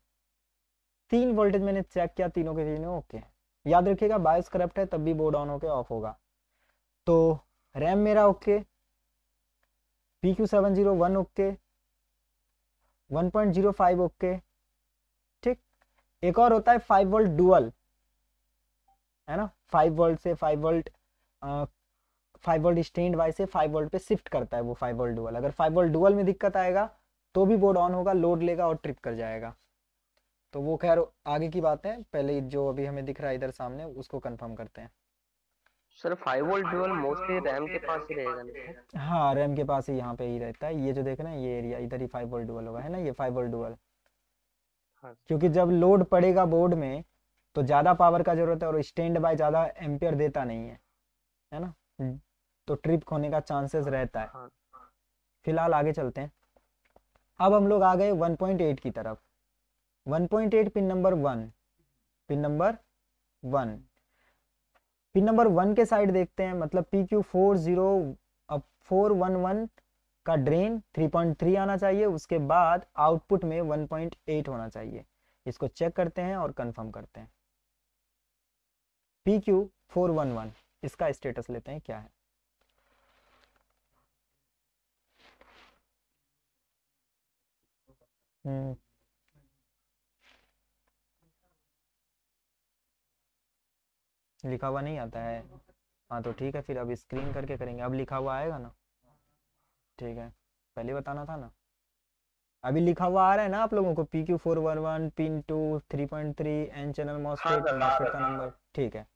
तीन वोल्टेज मैंने चेक किया तीनों के तीनों ओके है याद रखिएगा बायोस करप्ट है तब भी बोर्ड ऑन होकर ऑफ होगा तो रैम मेरा okay P Q seven zero one okay one point zero five okay एक और होता है फाइव वोल्ट डुअल है ना फाइव वोल्ट से five volt five volt standby से फाइव वोल्ट पे शिफ्ट करता है वो फाइव वोल्ट डुअल अगर फाइव वोल्ट डुअल में दिक्कत आएगा तो भी बोर्ड ऑन होगा लोड लेगा और ट्रिप कर जाएगा तो वो खैर आगे की बात है पहले जो अभी हमें दिख रहा है इधर सामने उसको कंफर्म करते हैं sir five volt dual mostly RAM के पास ही रहेगा हाँ रैम के पास ही यहाँ पे ही रहता है ये जो देख रहे हैं ये एरिया इधर ही फाइव वोल्ट ड्यूअल होगा है ना ये फाइव वोल्ट ड्यूअल हाँ। क्योंकि जब लोड पड़ेगा बोर्ड में तो ज़्यादा पावर का जरूरत है और स्टैंड बाय ज़्यादा एम्पियर देता नहीं है है ना हम्म। तो ट्रिप होने का चांसेस रहता है हाँ। फिलहाल आगे चलते हैं अब हम लोग आ गए 1.8 की तरफ 1.8 pin number one pin number one pin number one के साइड देखते हैं मतलब P Q four zero four one one का ड्रेन 3.3 आना चाहिए उसके बाद आउटपुट में 1.8 होना चाहिए इसको चेक करते हैं और कंफर्म करते हैं P Q four one one इसका स्टेटस लेते हैं क्या है हम्म। लिखा हुआ नहीं आता है हाँ तो ठीक है फिर अब स्क्रीन करके करेंगे अब लिखा हुआ आएगा ना ठीक है पहले बताना था ना अभी लिखा हुआ आ रहा है ना आप लोगों को P Q four one one pin two three point three N channel का नंबर हाँ, ठीक है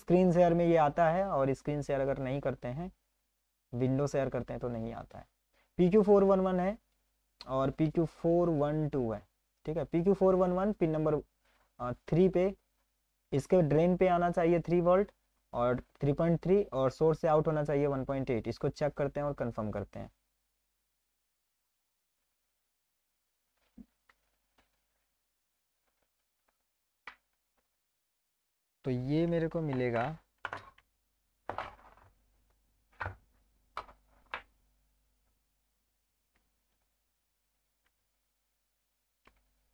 स्क्रीन शेयर में ये आता है और स्क्रीन शेयर अगर नहीं करते हैं विंडो शेयर करते हैं तो नहीं आता है P Q four one one है और P Q four one two है ठीक है P Q four one one pin number three पे इसके ड्रेन पे आना चाहिए थ्री वोल्ट और 3.3 और सोर्स से आउट होना चाहिए 1.8 इसको चेक करते हैं और कंफर्म करते हैं तो ये मेरे को मिलेगा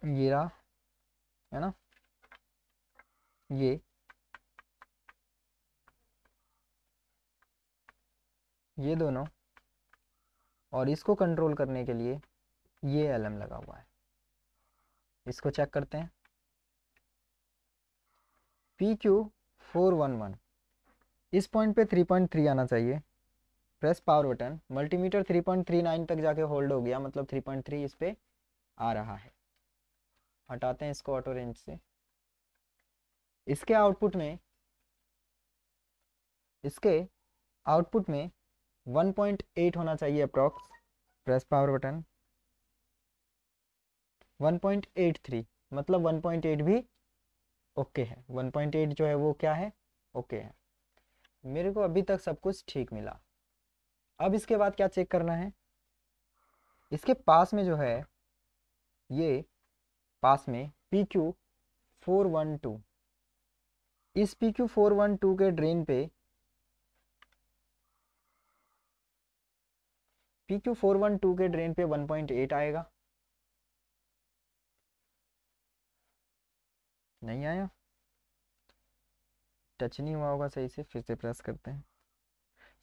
ये रहा है ना ये ये दोनों और इसको कंट्रोल करने के लिए ये एल एम लगा हुआ है इसको चेक करते हैं P Q four one one इस पॉइंट पे थ्री पॉइंट थ्री आना चाहिए press power button multimeter three point three nine तक जाके होल्ड हो गया मतलब थ्री पॉइंट थ्री इस पर आ रहा है हटाते हैं इसको ऑटो रेंज से इसके आउटपुट में इसके आउटपुट में 1.8 होना चाहिए अप्रॉक्स प्रेस पावर बटन 1.83 मतलब 1.8 भी ओके है 1.8 जो है वो क्या है ओके है मेरे को अभी तक सब कुछ ठीक मिला अब इसके बाद क्या चेक करना है इसके पास में जो है ये पास में P Q four one two इस P Q four one two के ड्रेन पे P Q four one two के ड्रेन पे वन पॉइंट एट आएगा नहीं आया टच नहीं हुआ होगा सही से फिर से प्रेस करते हैं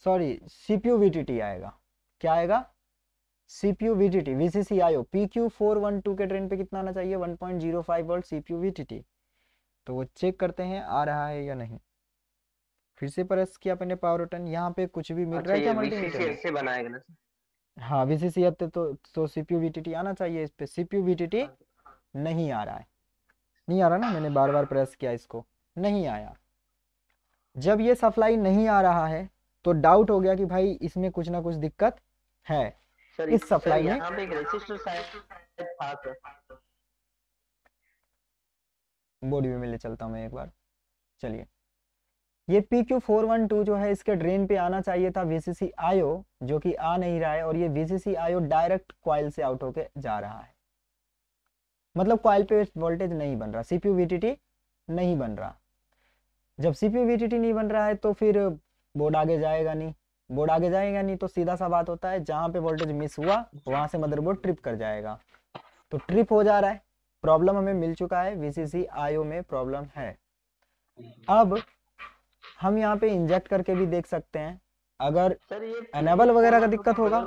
सॉरी सीपीयू वीटीटी आएगा क्या आएगा CPU VTT VCC IO P Q four one two के ट्रेन पे कितना आना चाहिए one point zero five volt CPU VTT तो वो चेक करते हैं आ रहा है या नहीं फिर से प्रेस किया अपने पावर बटन यहाँ पे कुछ भी मिल अच्छा रहा है अच्छा, क्या मल्टीमीटर से बनाएगा ना हाँ वीसीसी अब तो तो सीपीयू वीटीटी आना चाहिए इस पे सीपीयू वीटीटी नहीं आ रहा है नहीं आ रहा ना मैंने बार बार प्रेस किया इसको नहीं आया जब ये सप्लाई नहीं आ रहा है तो डाउट हो गया कि भाई इसमें कुछ ना कुछ दिक्कत है इस सप्लाई में बोर्ड भी मिले चलता हूँ मैं एक बार चलिए ये P Q four one two जो है इसके ड्रेन पे आना चाहिए था वीसीसी आयो जो कि आ नहीं रहा है और ये वीसीसी आयो डायरेक्ट क्वाइल से आउट होके जा रहा है मतलब क्वाइल पे वोल्टेज नहीं बन रहा सीपीयू वीटीटी नहीं बन रहा जब सीपीयू वीटीटी नहीं बन रहा है तो फिर बोर्ड आगे जाएगा नहीं बोर्ड आगे जाएगा नहीं तो सीधा सा बात होता है जहां पे वोल्टेज मिस हुआ वहां से मदरबोर्ड ट्रिप कर जाएगा तो ट्रिप हो जा रहा है प्रॉब्लम हमें मिल चुका है वीसीसी आयो में प्रॉब्लम है अब हम यहाँ पे इंजेक्ट करके भी देख सकते हैं अगर अनेबल वगैरह का दिक्कत होगा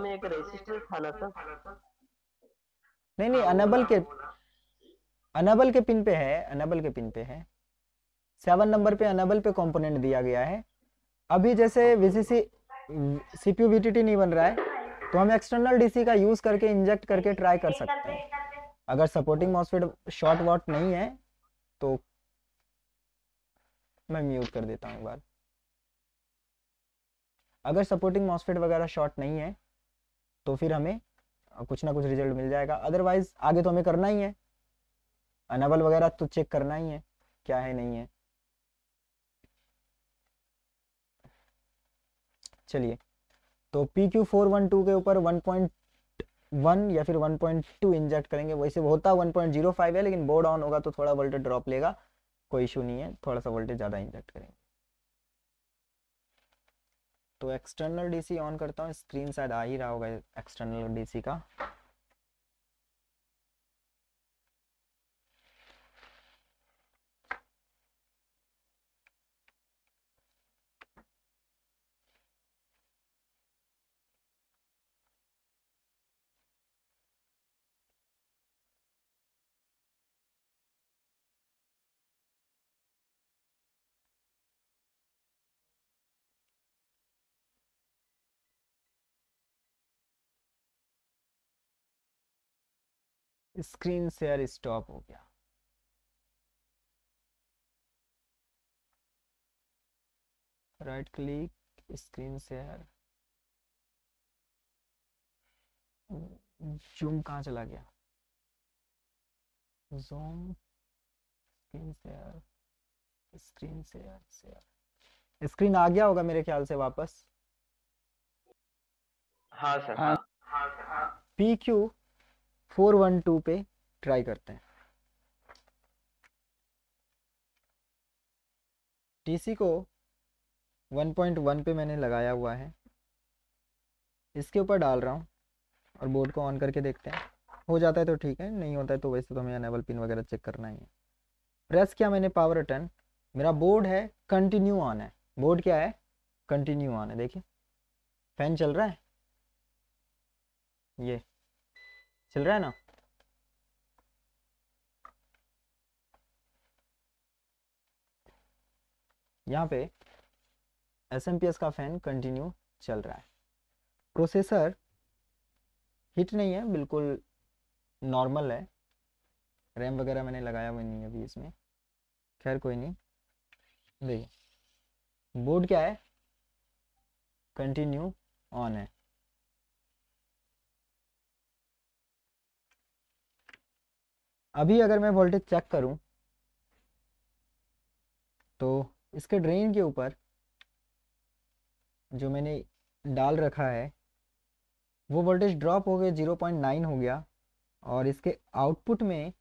नहीं नहीं अनेबल के अनेबल के पिन पे है अनेबल के पिन पे है सेवन नंबर पे अनेबल पे कंपोनेंट दिया गया है अभी जैसे वीसीसी सीपीयू वीटीटी नहीं बन रहा है तो हम एक्सटर्नल डीसी का यूज करके इंजेक्ट करके ट्राई कर सकते हैं अगर सपोर्टिंग मॉसफेट शॉर्ट वॉट नहीं है तो मैं म्यूट कर देता हूँ एक बार अगर सपोर्टिंग मॉस्फेट वगैरह शॉर्ट नहीं है तो फिर हमें कुछ ना कुछ रिजल्ट मिल जाएगा अदरवाइज आगे तो हमें करना ही है अनबल वगैरह तो चेक करना ही है क्या है नहीं है चलिए तो P Q four one two के ऊपर वन पॉइंट वन या फिर वन पॉइंट टू इंजेक्ट करेंगे वैसे होता वन पॉइंट जीरो फाइव है लेकिन बोर्ड ऑन होगा तो थोड़ा वोल्टेज ड्रॉप लेगा कोई इशू नहीं है थोड़ा सा वोल्टेज ज़्यादा इंजेक्ट करेंगे तो एक्सटर्नल डीसी ऑन करता हूँ स्क्रीन शायद आ ही रहा होगा एक्सटर्नल डीसी का स्क्रीन शेयर स्टॉप हो गया right click screen share Zoom कहाँ चला गया Zoom screen share screen share share screen आ गया होगा मेरे ख्याल से वापस हाँ सर हाँ, हाँ। P Q four one two पे ट्राई करते हैं टीसी को 1.1 पे मैंने लगाया हुआ है इसके ऊपर डाल रहा हूँ और बोर्ड को ऑन करके देखते हैं हो जाता है तो ठीक है नहीं होता है तो वैसे तो हमें अनेबल पिन वगैरह चेक करना ही है प्रेस किया मैंने पावर अटन मेरा बोर्ड है कंटिन्यू ऑन है बोर्ड क्या है कंटिन्यू ऑन है देखिए फैन चल रहा है ये चल रहा है ना यहाँ पे एस का फैन कंटिन्यू चल रहा है प्रोसेसर हिट नहीं है बिल्कुल नॉर्मल है रैम वगैरह मैंने लगाया हुआ नहीं है अभी इसमें खैर कोई नहीं देखिए बोर्ड क्या है कंटिन्यू ऑन है अभी अगर मैं वोल्टेज चेक करूं तो इसके ड्रेन के ऊपर जो मैंने डाल रखा है वो वोल्टेज ड्रॉप हो गया जीरो पॉइंट नाइन हो गया और इसके आउटपुट में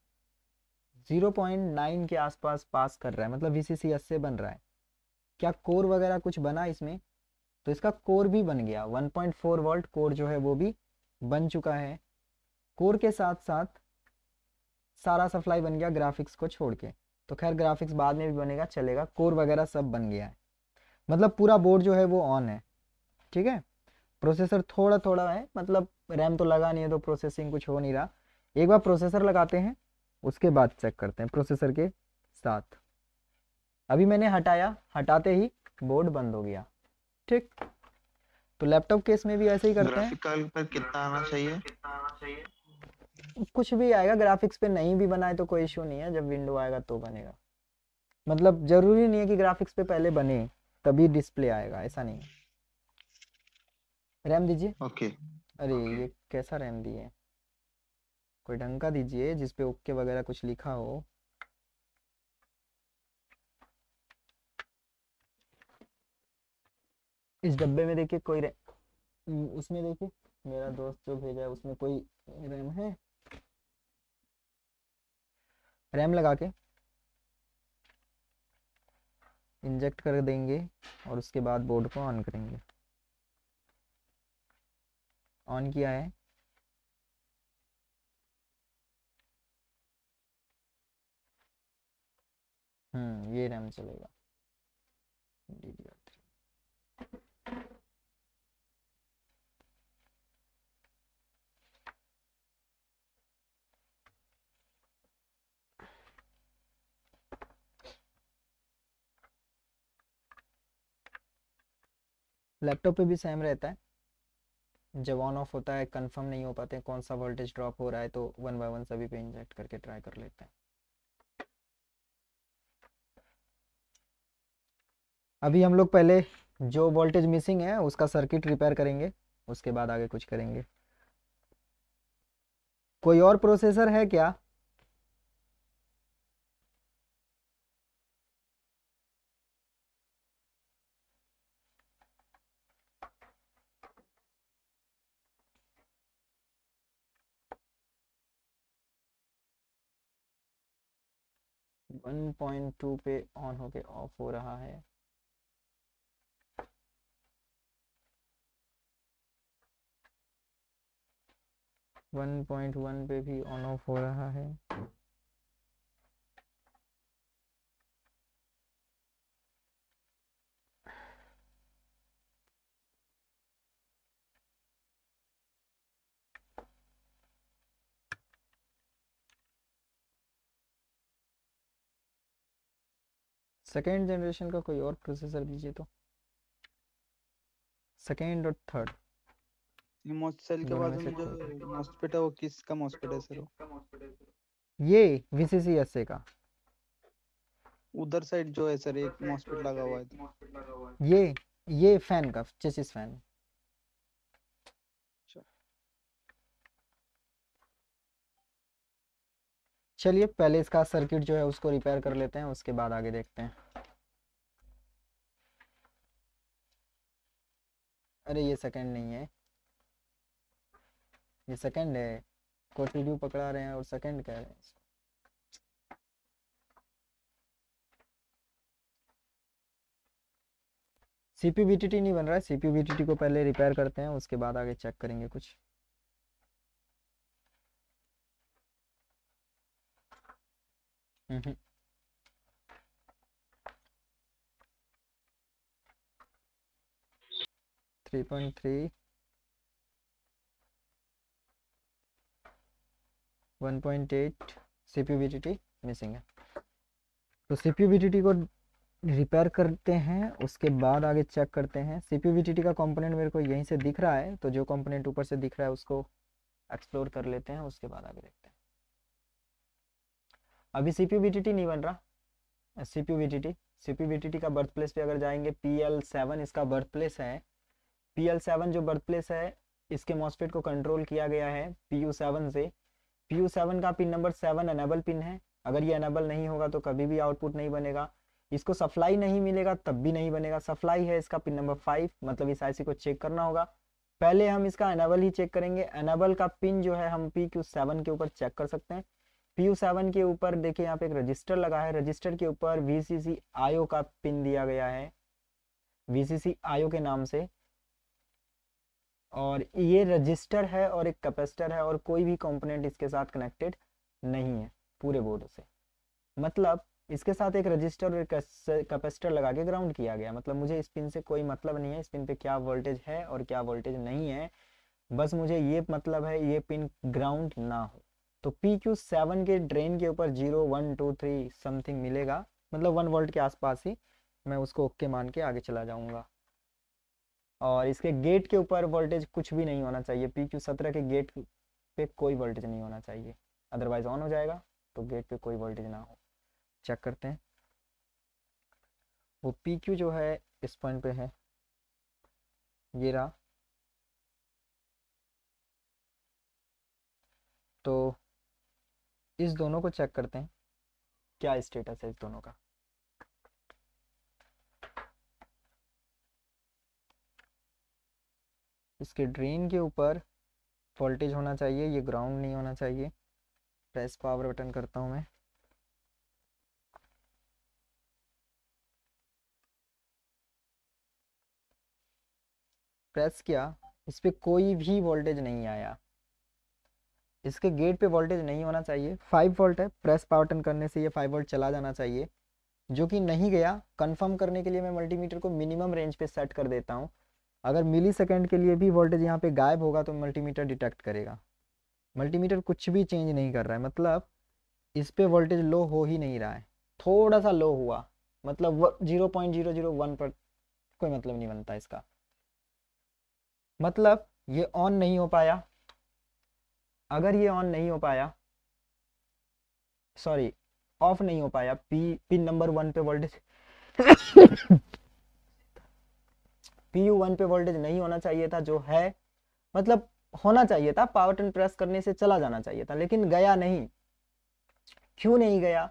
जीरो पॉइंट नाइन के आसपास पास कर रहा है मतलब वी सी सी से बन रहा है क्या कोर वगैरह कुछ बना इसमें तो इसका कोर भी बन गया one point four volt core जो है वो भी बन चुका है कोर के साथ साथ सारा सप्लाई बन गया ग्राफिक्स को छोड़ के तो खैर ग्राफिक्स बाद में भी बनेगा चलेगा कोर वगैरह सब बन गया है मतलब पूरा बोर्ड जो है वो ऑन है ठीक है प्रोसेसर थोड़ा थोड़ा है मतलब रैम तो लगा नहीं है तो प्रोसेसिंग कुछ हो नहीं रहा एक बार प्रोसेसर लगाते हैं उसके बाद चेक करते हैं प्रोसेसर के साथ अभी मैंने हटाया हटाते ही बोर्ड बंद हो गया ठीक तो लैपटॉप केस में भी ऐसे ही करते हैं पर कितना आना चाहिए कुछ भी आएगा ग्राफिक्स पे नहीं भी बनाए तो कोई इशू नहीं है जब विंडो आएगा तो बनेगा मतलब जरूरी नहीं है कि ग्राफिक्स पे पहले बने तभी डिस्प्ले आएगा ऐसा नहीं रैम दीजिए ओके अरे okay. ये कैसा रैम दिए कोई ढंग का दीजिए जिसपे ओके वगैरह कुछ लिखा हो इस डब्बे में देखिए कोई उसमें देखिए मेरा दोस्त जो भेजा है उसमें कोई रैम है रैम लगा के इंजेक्ट कर देंगे और उसके बाद बोर्ड को ऑन करेंगे ऑन किया है हम्म ये रैम चलेगा लैपटॉप पे भी सेम रहता है जब ऑन ऑफ होता है कंफर्म नहीं हो पाते कौन सा वोल्टेज ड्रॉप हो रहा है तो वन बाय वन सभी पे इंजेक्ट करके ट्राई कर लेते हैं अभी हम लोग पहले जो वोल्टेज मिसिंग है उसका सर्किट रिपेयर करेंगे उसके बाद आगे कुछ करेंगे कोई और प्रोसेसर है क्या 1.2 पे ऑन होके ऑफ हो रहा है वन पॉइंट वन पे भी ऑन ऑफ हो रहा है सेकेंड जनरेशन का कोई और प्रोसेसर दीजिए तो सेकेंड और थर्ड मॉस्पेटल के बाद जो मॉस्पेटल ये का उधर साइड जो है सर एक मॉस्पेट लगा हुआ है ये ये फैन का चेसिस अच्छा। फैन चलिए पहले इसका सर्किट जो है उसको रिपेयर कर लेते हैं उसके बाद आगे देखते हैं अरे ये सेकंड नहीं है ये सेकंड है कोटिड्यू पकड़ा रहे हैं और सेकंड कह रहे हैं सीपी बीटीटी नहीं बन रहा है सीपी बीटीटी को पहले रिपेयर करते हैं उसके बाद आगे चेक करेंगे कुछ हम्म, हम्म। 3.3 1.8 CPU BTT मिसिंग है तो CPU BTT को रिपेयर करते हैं उसके बाद आगे चेक करते हैं CPU BTT का कंपोनेंट मेरे को यहीं से दिख रहा है तो जो कंपोनेंट ऊपर से दिख रहा है उसको एक्सप्लोर कर लेते हैं उसके बाद आगे देखते हैं अभी CPU BTT नहीं बन रहा CPU BTT CPU BTT का बर्थ प्लेस पे अगर जाएंगे पी एल सेवन इसका बर्थ प्लेस है पी एल सेवन जो बर्थ प्लेस है इसके मॉस्फेट को कंट्रोल किया गया है पी यू सेवन से पी यू सेवन का pin number seven enable pin है अगर ये अनेबल नहीं होगा तो कभी भी आउटपुट नहीं बनेगा इसको सप्लाई नहीं मिलेगा तब भी नहीं बनेगा सप्लाई है इसका पिन नंबर फाइव मतलब इस आईसी को चेक करना होगा पहले हम इसका अनेबल ही चेक करेंगे अनेबल का पिन जो है हम पी क्यू सेवन के ऊपर चेक कर सकते हैं पी यू सेवन के ऊपर देखिए यहाँ पे एक रजिस्टर लगा है रजिस्टर के ऊपर वी सी सी आईओ का पिन दिया गया है वी सी सी आईओ के नाम से और ये रजिस्टर है और एक कैपेसिटर है और कोई भी कंपोनेंट इसके साथ कनेक्टेड नहीं है पूरे बोर्ड से मतलब इसके साथ एक रजिस्टर और एक कैपेसिटर लगा के ग्राउंड किया गया मतलब मुझे इस पिन से कोई मतलब नहीं है इस पिन पे क्या वोल्टेज है और क्या वोल्टेज नहीं है बस मुझे ये मतलब है ये पिन ग्राउंड ना हो तो पी क्यू सेवन के ड्रेन के ऊपर zero one two three something मिलेगा मतलब वन वोल्ट के आसपास ही मैं उसको ओके मान के आगे चला जाऊँगा और इसके गेट के ऊपर वोल्टेज कुछ भी नहीं होना चाहिए पी क्यू सत्रह के गेट पे कोई वोल्टेज नहीं होना चाहिए अदरवाइज ऑन हो जाएगा तो गेट पे कोई वोल्टेज ना हो चेक करते हैं वो पी क्यू जो है इस पॉइंट पे है ये रहा तो इस दोनों को चेक करते हैं क्या स्टेटस है इस दोनों का उसके ड्रेन के ऊपर वोल्टेज होना चाहिए ये ग्राउंड नहीं होना चाहिए प्रेस पावर बटन करता हूँ मैं प्रेस किया इस पर कोई भी वोल्टेज नहीं आया इसके गेट पे वोल्टेज नहीं होना चाहिए फाइव वोल्ट है प्रेस पावर टन करने से ये फाइव वोल्ट चला जाना चाहिए जो कि नहीं गया कंफर्म करने के लिए मैं मल्टीमीटर को मिनिमम रेंज पे सेट कर देता हूँ अगर मिली सेकेंड के लिए भी वोल्टेज यहाँ पे गायब होगा तो मल्टीमीटर डिटेक्ट करेगा मल्टीमीटर कुछ भी चेंज नहीं कर रहा है मतलब इस पर वोल्टेज लो हो ही नहीं रहा है थोड़ा सा लो हुआ मतलब zero point zero zero one पर कोई मतलब नहीं बनता इसका मतलब ये ऑन नहीं हो पाया अगर ये ऑन नहीं हो पाया सॉरी ऑफ नहीं हो पाया पी पिन नंबर वन पे वोल्टेज पी यू वन पे वोल्टेज नहीं होना चाहिए था जो है मतलब होना चाहिए था पावर टन प्रेस करने से चला जाना चाहिए था लेकिन गया नहीं क्यों नहीं गया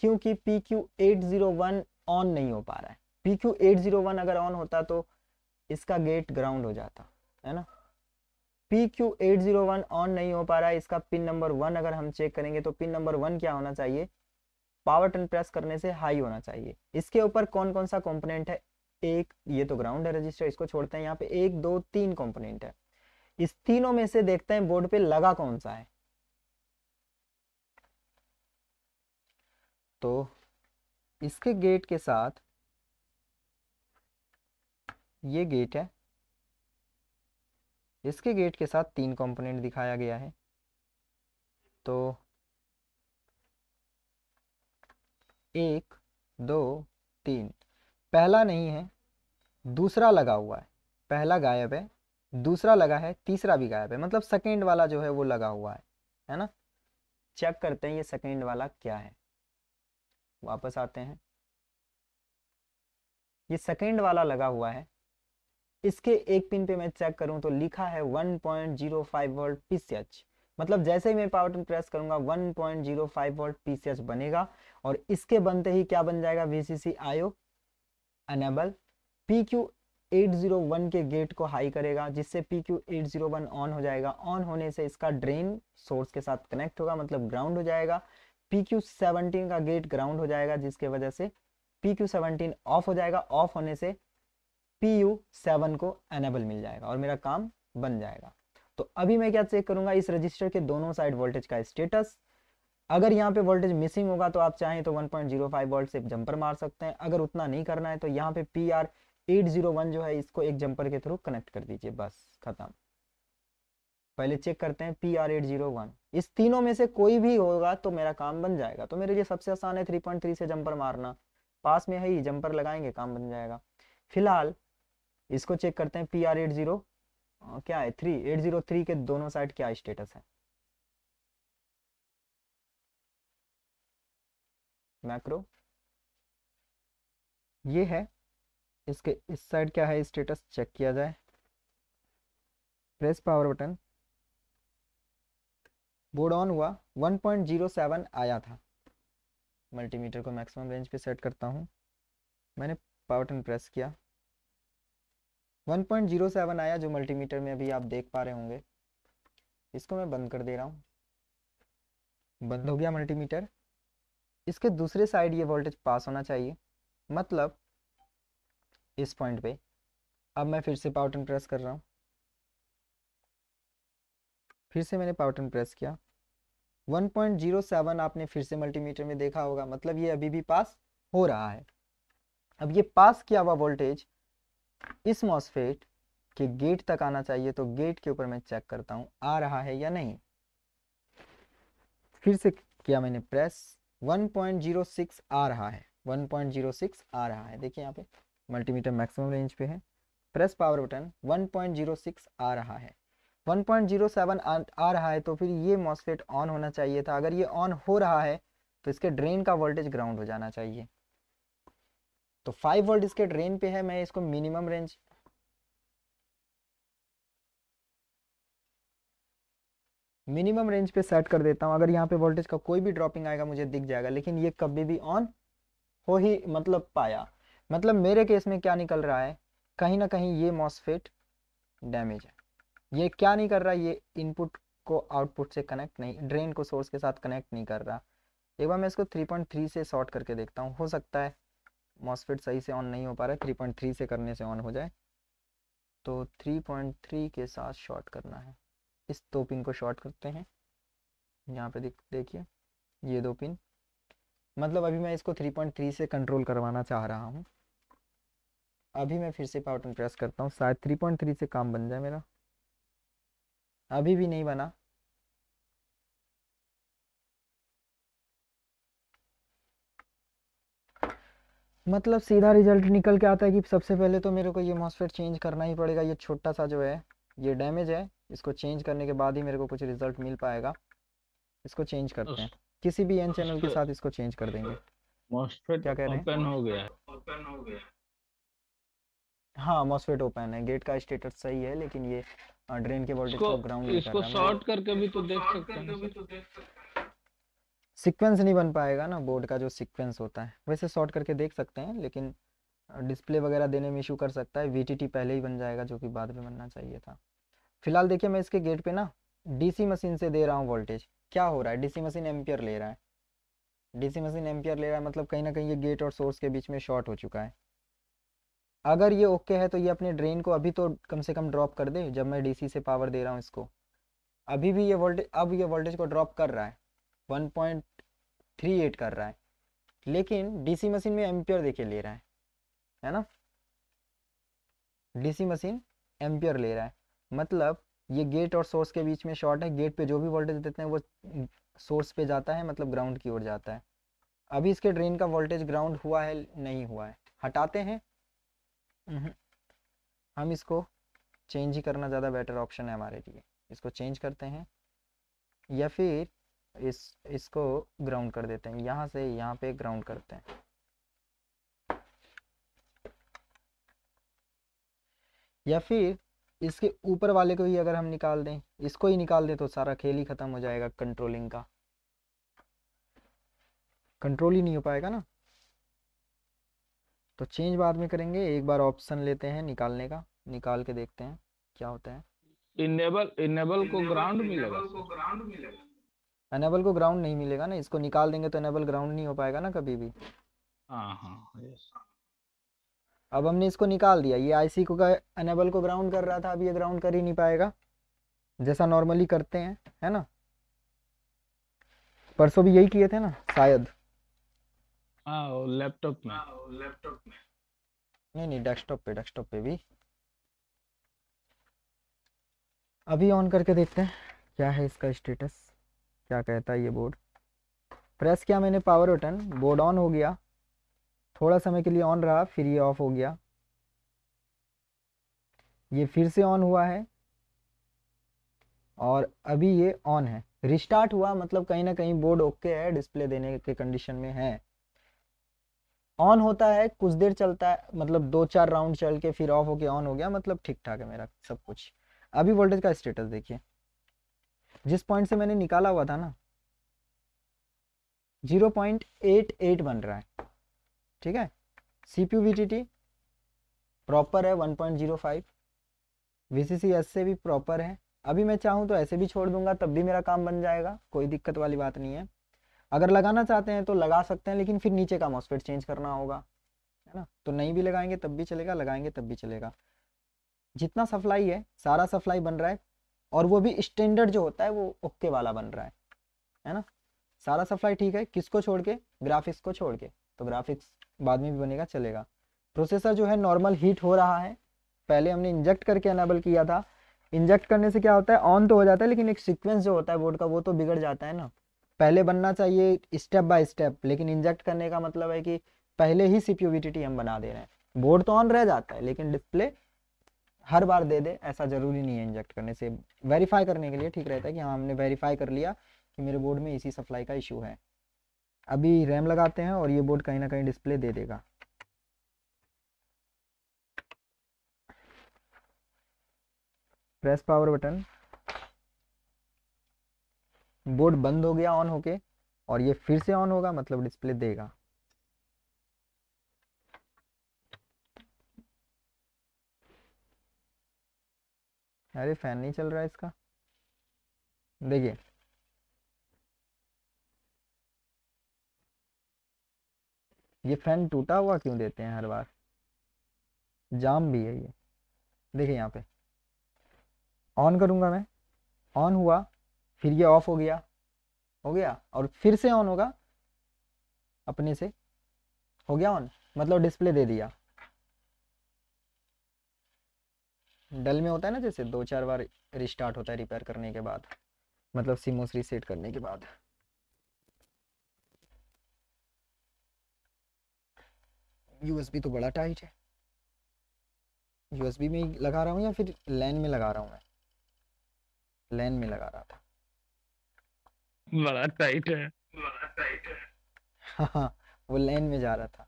क्योंकि P Q eight zero one on नहीं हो पा रहा है P Q eight zero one अगर ऑन होता तो इसका गेट ग्राउंड हो जाता है ना P Q eight zero one on नहीं हो पा रहा है इसका पिन नंबर वन अगर हम चेक करेंगे तो पिन नंबर वन क्या होना चाहिए पावर टन प्रेस करने से हाई होना चाहिए इसके ऊपर कौन कौन सा कंपोनेंट है एक ये तो ग्राउंड है रजिस्टर इसको छोड़ते हैं यहाँ पे एक दो तीन कंपोनेंट है इस तीनों में से देखते हैं बोर्ड पे लगा कौन सा है तो इसके गेट के साथ ये गेट है इसके गेट के साथ तीन कंपोनेंट दिखाया गया है तो एक दो तीन पहला नहीं है दूसरा लगा हुआ है पहला गायब है दूसरा लगा है तीसरा भी गायब है मतलब सेकेंड वाला जो है वो लगा हुआ है है ना चेक करते हैं ये सेकेंड वाला क्या है वापस आते हैं ये सेकेंड वाला लगा हुआ है इसके एक पिन पे मैं चेक करूं तो लिखा है 1.05 point zero five volt PCH मतलब जैसे ही मैं पावर बटन प्रेस करूंगा 1.05 point zero five volt PCH बनेगा और इसके बनते ही क्या बन जाएगा VCC IO enable P Q eight zero one के गेट को हाई करेगा जिससे P Q eight zero one on हो जाएगा ऑन होने से इसका ड्रेन सोर्स के साथ कनेक्ट होगा मतलब ग्राउंड हो जाएगा पी क्यू सेवनटीन का गेट ग्राउंड हो जाएगा जिसके वजह से पी क्यू सेवनटीन ऑफ हो जाएगा ऑफ होने से पी यू सेवन को एनेबल मिल जाएगा और मेरा काम बन जाएगा तो अभी मैं क्या चेक करूंगा इस रजिस्टर के दोनों साइड वोल्टेज का स्टेटस अगर यहाँ पे वोल्टेज मिसिंग होगा तो आप चाहें तो 1.05 वोल्ट से जंपर मार सकते हैं अगर उतना नहीं करना है तो यहाँ पे P R eight zero one जो है इसको एक जंपर के थ्रू कनेक्ट कर दीजिए बस खत्म पहले चेक करते हैं P R eight zero one इस तीनों में से कोई भी होगा तो मेरा काम बन जाएगा तो मेरे लिए सबसे आसान है थ्री पॉइंट थ्री से जंपर मारना पास में है ही जंपर लगाएंगे काम बन जाएगा फिलहाल इसको चेक करते हैं पी आर एट जीरो क्या है थ्री एट जीरो थ्री के दोनों साइड क्या स्टेटस है मैक्रो ये है इसके इस साइड क्या है स्टेटस चेक किया जाए press power button board on हुआ 1.07 आया था मल्टीमीटर को मैक्सिमम रेंज पे सेट करता हूँ मैंने पावर बटन प्रेस किया 1.07 आया जो मल्टीमीटर में अभी आप देख पा रहे होंगे इसको मैं बंद कर दे रहा हूँ बंद हो गया मल्टीमीटर इसके दूसरे साइड ये वोल्टेज पास होना चाहिए मतलब इस पॉइंट पे अब मैं फिर से पाउटन प्रेस कर रहा हूँ फिर से मैंने पाउटन प्रेस किया 1.07 आपने फिर से मल्टीमीटर में देखा होगा मतलब ये अभी भी पास हो रहा है अब ये पास किया हुआ वोल्टेज इस मॉसफेट के गेट तक आना चाहिए तो गेट के ऊपर मैं चेक करता हूँ आ रहा है या नहीं फिर से किया मैंने प्रेस 1.06 आ रहा है 1.06 आ रहा है देखिए यहाँ पे मल्टीमीटर मैक्सिमम रेंज पे है प्रेस पावर बटन 1.06 आ रहा है 1.07 आ, रहा है तो फिर ये मॉसफेट ऑन होना चाहिए था अगर ये ऑन हो रहा है तो इसके ड्रेन का वोल्टेज ग्राउंड हो जाना चाहिए तो 5 वोल्ट इसके ड्रेन पे है मैं इसको मिनिमम रेंज मिनिमम रेंज पे सेट कर देता हूँ अगर यहाँ पे वोल्टेज का कोई भी ड्रॉपिंग आएगा मुझे दिख जाएगा लेकिन ये कभी भी ऑन हो ही मतलब पाया मतलब मेरे केस में क्या निकल रहा है कहीं ना कहीं ये मॉसफेट डैमेज है ये क्या नहीं कर रहा ये इनपुट को आउटपुट से कनेक्ट नहीं ड्रेन को सोर्स के साथ कनेक्ट नहीं कर रहा एक बार मैं इसको 3.3 से शॉर्ट करके देखता हूँ हो सकता है मॉसफेट सही से ऑन नहीं हो पा रहा है 3.3 से करने से ऑन हो जाए तो 3.3 के साथ शॉर्ट करना है इस दो पिन को शॉर्ट करते हैं यहाँ पे देखिए ये दो पिन मतलब अभी मैं इसको 3.3 से कंट्रोल करवाना चाह रहा हूँ अभी मैं फिर से पावर बटन प्रेस करता हूँ शायद 3.3 से काम बन जाए मेरा अभी भी नहीं बना मतलब सीधा रिजल्ट निकल के आता है कि सबसे पहले तो मेरे को ये मॉस्फेट चेंज करना ही पड़ेगा ये छोटा सा जो है ये डैमेज है इसको चेंज करने के बाद ही मेरे को कुछ रिजल्ट मिल पाएगा इसको चेंज करते हैं किसी भी एन चैनल के साथ इसको चेंज कर देंगे क्या कह रहे हैं ओपन हो गया हाँ मॉस्फेट ओपन है गेट का स्टेटस सही है लेकिन ये ड्रेन के वोल्टेज को ग्राउंड इसको शॉर्ट मतलब करके भी तो देख सकते हैं सीक्वेंस तो नहीं बन पाएगा ना बोर्ड का जो सीक्वेंस होता है वैसे शॉर्ट करके देख सकते हैं लेकिन डिस्प्ले वगैरह देने में इशू कर सकता है वी पहले ही बन जाएगा जो कि बाद में बनना चाहिए था फिलहाल देखिए मैं इसके गेट पे ना डीसी मशीन से दे रहा हूँ वोल्टेज क्या हो रहा है डीसी मशीन एम्पियर ले रहा है डीसी मशीन एम्पियर ले रहा है मतलब कहीं ना कहीं ये गेट और सोर्स के बीच में शॉर्ट हो चुका है अगर ये ओके है तो ये अपने ड्रेन को अभी तो कम से कम ड्रॉप कर दे जब मैं डी से पावर दे रहा हूँ इसको अभी भी ये वोल्टेज अब ये वोल्टेज को ड्रॉप कर रहा है वन कर रहा है लेकिन डीसी मशीन में एम्पियर देखे ले रहा है है ना डीसी मशीन एम्पियर ले रहा है मतलब ये गेट और सोर्स के बीच में शॉर्ट है गेट पे जो भी वोल्टेज देते हैं वो सोर्स पे जाता है मतलब ग्राउंड की ओर जाता है अभी इसके ड्रेन का वोल्टेज ग्राउंड हुआ है नहीं हुआ है हटाते हैं हम्म। हम इसको चेंज ही करना ज़्यादा बेटर ऑप्शन है हमारे लिए इसको चेंज करते हैं या फिर इस इसको ग्राउंड कर देते हैं यहाँ से यहाँ पे ग्राउंड करते हैं या फिर इसके ऊपर वाले को ही अगर हम निकाल दें इसको ही निकाल दें तो सारा खेल ही खत्म हो जाएगा कंट्रोलिंग का कंट्रोल ही नहीं हो पाएगा ना तो चेंज बाद में करेंगे एक बार ऑप्शन लेते हैं निकालने का निकाल के देखते हैं क्या होता है इनेबल इनेबल को ग्राउंड मिलेगा अनेबल को ग्राउंड नहीं मिलेगा ना इसको निकाल देंगे तो अनेबल ग्राउंड नहीं हो पाएगा ना कभी भी हाँ हाँ अब हमने इसको निकाल दिया ये आईसी को का अनेबल को ग्राउंड कर रहा था अब ये ग्राउंड कर ही नहीं पाएगा जैसा नॉर्मली करते हैं है ना परसों भी यही किए थे ना शायद लैपटॉप हाँ, में लैपटॉप हाँ, में नहीं नहीं डेस्कटॉप पे डेस्कटॉप पे भी अभी ऑन करके देखते हैं क्या है इसका स्टेटस क्या कहता है ये बोर्ड प्रेस किया मैंने पावर बटन बोर्ड ऑन हो गया थोड़ा समय के लिए ऑन रहा फिर ये ऑफ हो गया ये फिर से ऑन हुआ है और अभी ये ऑन है रिस्टार्ट हुआ मतलब कहीं ना कहीं बोर्ड ओके है डिस्प्ले देने के कंडीशन में है ऑन होता है कुछ देर चलता है मतलब दो चार राउंड चल के फिर ऑफ होके ऑन हो गया मतलब ठीक ठाक है मेरा सब कुछ अभी वोल्टेज का स्टेटस देखिए जिस पॉइंट से मैंने निकाला हुआ था ना जीरो पॉइंट एट एट बन रहा है ठीक है सी पी प्रॉपर है 1.05 एस से भी प्रॉपर है अभी मैं चाहूँ तो ऐसे भी छोड़ दूंगा तब भी मेरा काम बन जाएगा कोई दिक्कत वाली बात नहीं है अगर लगाना चाहते हैं तो लगा सकते हैं लेकिन फिर नीचे का मॉस्फेट चेंज करना होगा है ना तो नहीं भी लगाएंगे तब भी चलेगा लगाएंगे तब भी चलेगा जितना सप्लाई है सारा सप्लाई बन रहा है और वो भी स्टैंडर्ड जो होता है वो ओके वाला बन रहा है है ना सारा सप्लाई ठीक है किसको छोड़ के ग्राफिक्स को छोड़ के तो ग्राफिक्स बाद में भी बनेगा चलेगा प्रोसेसर जो है नॉर्मल हीट हो रहा है पहले हमने इंजेक्ट करके अनेबल किया था इंजेक्ट करने से क्या होता है ऑन तो हो जाता है लेकिन एक सीक्वेंस जो होता है बोर्ड का वो तो बिगड़ जाता है ना पहले बनना चाहिए स्टेप बाय स्टेप लेकिन इंजेक्ट करने का मतलब है कि पहले ही सी पी हम बना दे रहे हैं बोर्ड तो ऑन रह जाता है लेकिन डिस्प्ले हर बार दे दे ऐसा ज़रूरी नहीं है इंजेक्ट करने से वेरीफाई करने के लिए ठीक रहता है कि हाँ हमने वेरीफाई कर लिया कि मेरे बोर्ड में इसी सप्लाई का इशू है अभी रैम लगाते हैं और ये बोर्ड कहीं ना कहीं डिस्प्ले दे देगा प्रेस पावर बटन बोर्ड बंद हो गया ऑन होके और ये फिर से ऑन होगा मतलब डिस्प्ले देगा अरे फैन नहीं चल रहा है इसका देखिए ये फैन टूटा हुआ क्यों देते हैं हर बार जाम भी है ये देखिए यहाँ पे ऑन करूँगा मैं ऑन हुआ फिर ये ऑफ हो गया हो गया और फिर से ऑन होगा अपने से हो गया ऑन मतलब डिस्प्ले दे दिया डल में होता है ना जैसे दो चार बार रिस्टार्ट होता है रिपेयर करने के बाद मतलब सिमोस रीसेट करने के बाद यूएसबी तो बड़ा टाइट है यूएसबी में लगा रहा हूँ या फिर लैन में लगा रहा हूँ मैं लैन में लगा रहा था बड़ा टाइट है बड़ा टाइट है हाँ वो लैन में जा रहा था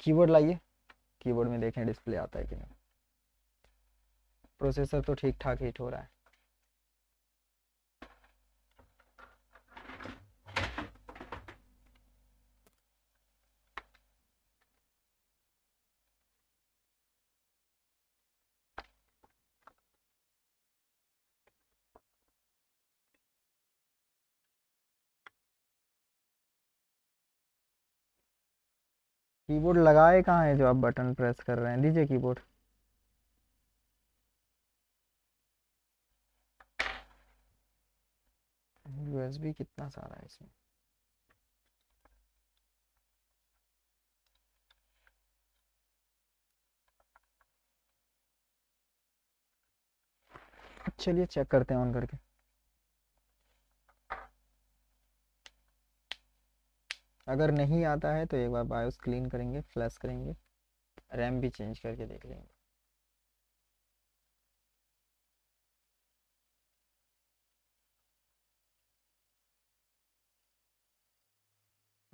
कीबोर्ड लाइए कीबोर्ड में देखें डिस्प्ले आता है कि नहीं प्रोसेसर तो ठीक ठाक हीट हो रहा है कीबोर्ड लगाए कहाँ है जो आप बटन प्रेस कर रहे हैं लीजिए कीबोर्ड यूएसबी कितना सारा है इसमें चलिए चेक करते हैं ऑन करके अगर नहीं आता है तो एक बार बायोस क्लीन करेंगे फ्लैश करेंगे रैम भी चेंज करके देख लेंगे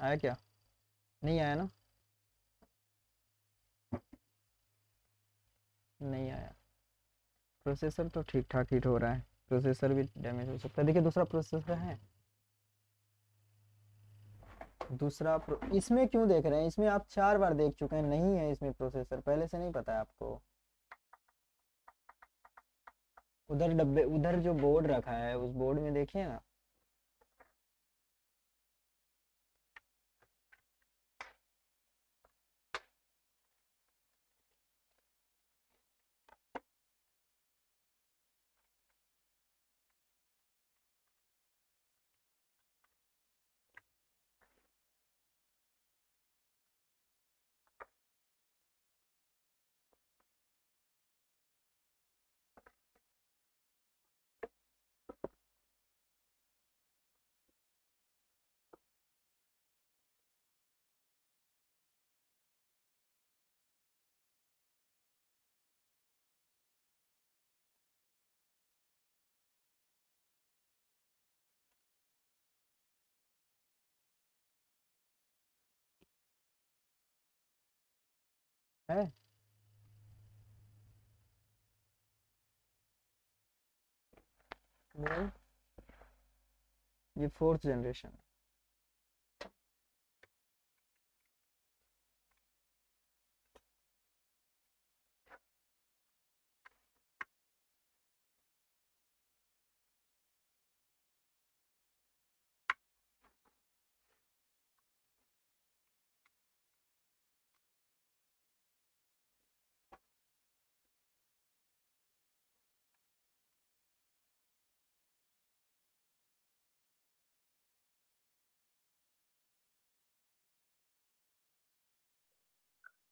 आया क्या नहीं आया ना नहीं आया प्रोसेसर तो ठीक ठाक हीट हो रहा है प्रोसेसर भी डैमेज हो सकता है देखिए दूसरा प्रोसेसर है दूसरा इसमें क्यों देख रहे हैं इसमें आप चार बार देख चुके हैं नहीं है इसमें प्रोसेसर पहले से नहीं पता है आपको उधर डब्बे उधर जो बोर्ड रखा है उस बोर्ड में देखिए ना है ये फोर्थ जनरेशन है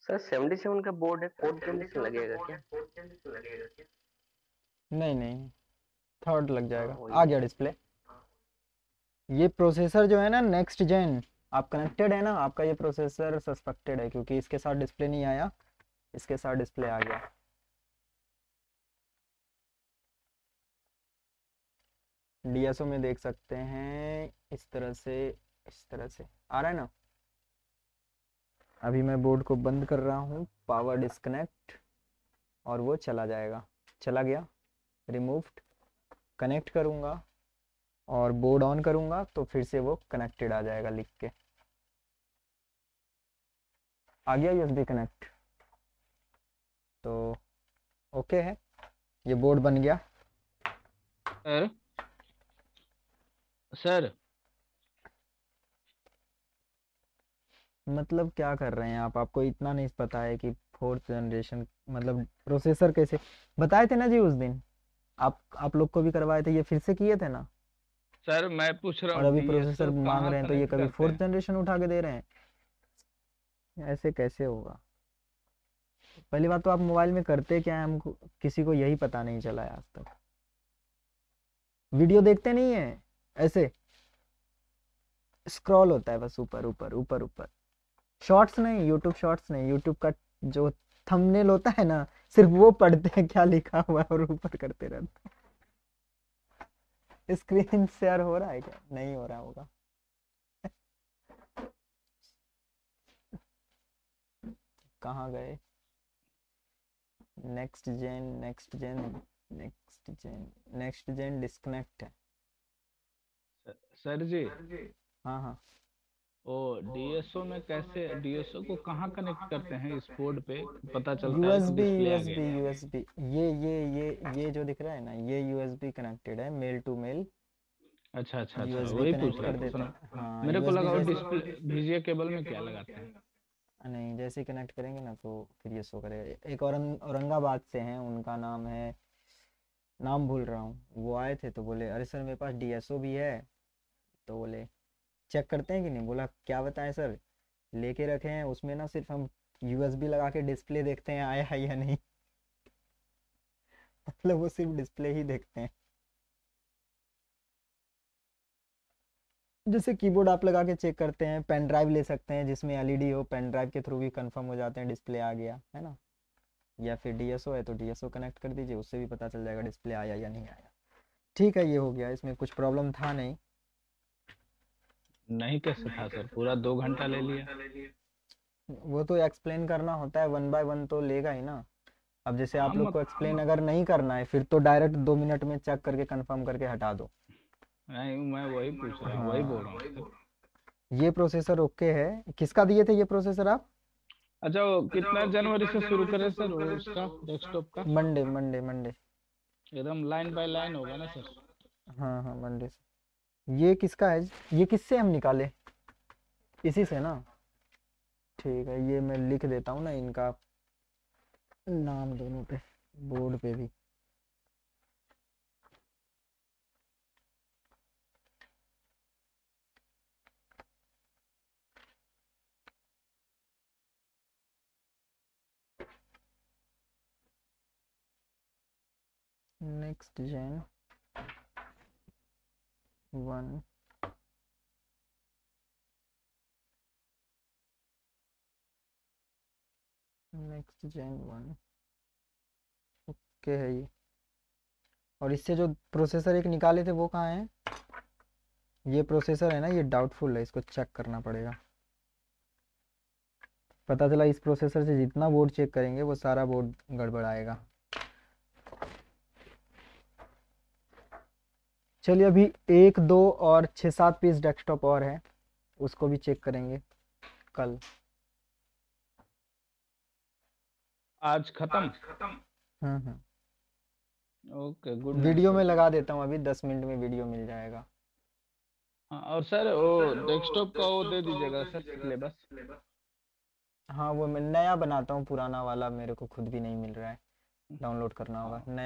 सर सेवेंटी सेवन का बोर्ड है फोर्थ जनरेशन लगेगा क्या फोर्थ जनरेशन लगेगा क्या नहीं नहीं थर्ड लग जाएगा हाँ, आ गया डिस्प्ले ये प्रोसेसर जो है ना नेक्स्ट जेन आप कनेक्टेड है ना आपका ये प्रोसेसर सस्पेक्टेड है क्योंकि इसके साथ डिस्प्ले नहीं आया इसके साथ डिस्प्ले आ गया डीएसओ में देख सकते हैं इस तरह से इस तरह से आ रहा है ना अभी मैं बोर्ड को बंद कर रहा हूँ पावर डिस्कनेक्ट और वो चला जाएगा चला गया रिमूव्ड कनेक्ट करूँगा और बोर्ड ऑन करूँगा तो फिर से वो कनेक्टेड आ जाएगा लिख के आ गया यूएसबी कनेक्ट तो ओके है ये बोर्ड बन गया सर सर मतलब क्या कर रहे हैं आप आपको इतना नहीं पता है कि फोर्थ जनरेशन मतलब प्रोसेसर कैसे बताए थे ना जी उस दिन आप आप लोग को भी करवाए थे ये फिर से किए थे ना सर मैं पूछ रहा हूँ अभी प्रोसेसर मांग रहे हैं तो ये कभी फोर्थ जनरेशन उठा के दे रहे हैं ऐसे कैसे होगा पहली बात तो आप मोबाइल में करते क्या है हमको किसी को यही पता नहीं चला है आज तक वीडियो देखते नहीं है ऐसे स्क्रॉल होता है बस ऊपर ऊपर ऊपर ऊपर शॉर्ट्स नहीं यूट्यूब शॉर्ट्स नहीं यूट्यूब का जो थंबनेल होता है ना सिर्फ वो पढ़ते हैं क्या लिखा हुआ है और ऊपर करते रहते हैं स्क्रीन शेयर हो रहा है क्या नहीं हो रहा होगा कहाँ गए next gen next gen next gen next gen disconnect है सर जी हाँ हाँ ओ डीएसओ में कैसे डीएसओ को कहाँ कनेक्ट करते हैं इस बोर्ड पे पता चलता USB, है तो यूएसबी यूएसबी ये ये ये ये जो दिख रहा है ना ये यूएसबी कनेक्टेड है मेल टू मेल अच्छा अच्छा अच्छा वही पूछ रहा था हाँ, मेरे को लगा डिस्प्ले भिजिए केबल में क्या लगाते हैं नहीं जैसे कनेक्ट करेंगे ना तो फिर ये शो करेगा एक और औरंगाबाद से हैं उनका नाम है नाम भूल रहा हूँ वो आए थे तो बोले अरे सर मेरे पास डीएसओ भी है तो बोले चेक करते हैं कि नहीं बोला क्या बताएं सर लेके रखे हैं उसमें ना सिर्फ हम यूएसबी लगा के डिस्प्ले देखते हैं आया है या नहीं मतलब वो सिर्फ डिस्प्ले ही देखते हैं जैसे कीबोर्ड आप लगा के चेक करते हैं पेन ड्राइव ले सकते हैं जिसमें एलईडी e हो पेन ड्राइव के थ्रू भी कंफर्म हो जाते हैं डिस्प्ले आ गया है ना या फिर डीएसओ है तो डीएसओ कनेक्ट कर दीजिए उससे भी पता चल जाएगा डिस्प्ले आया या नहीं आया ठीक है ये हो गया इसमें कुछ प्रॉब्लम था नहीं नहीं कर सकता सर पूरा दो घंटा ले लिया वो तो एक्सप्लेन करना होता है वन बाय वन तो लेगा ही ना अब जैसे हाँ, आप लोग को एक्सप्लेन मतलब अगर नहीं करना है फिर तो डायरेक्ट दो मिनट में चेक करके कंफर्म करके हटा दो नहीं मैं वही पूछ रहा हूँ वही बोल रहा हूँ ये प्रोसेसर ओके है किसका दिए थे ये प्रोसेसर आप अच्छा, अच्छा कितना जनवरी से शुरू करें सर उसका डेस्कटॉप का मंडे मंडे मंडे एकदम लाइन बाय लाइन होगा ना सर हाँ हाँ मंडे से ये किसका है ये किससे हम निकाले इसी से ना ठीक है ये मैं लिख देता हूँ ना इनका नाम दोनों पे बोर्ड पे भी next gen one next gen one okay है ये और इससे जो प्रोसेसर एक निकाले थे वो कहाँ है ये प्रोसेसर है ना ये डाउटफुल है इसको चेक करना पड़ेगा पता चला इस प्रोसेसर से जितना बोर्ड चेक करेंगे वो सारा बोर्ड गड़बड़ाएगा चलिए अभी एक दो और छः सात पीस डेस्कटॉप और है उसको भी चेक करेंगे कल आज खत्म हम्म, हम्म। ओके गुड वीडियो में लगा देता हूँ अभी दस मिनट में वीडियो मिल जाएगा हाँ, और सर वो डेस्कटॉप का वो दे दीजिएगा सर सिलेबस हाँ वो मैं नया बनाता हूँ पुराना वाला मेरे को खुद भी नहीं मिल रहा है डाउनलोड करना होगा हाँ। नया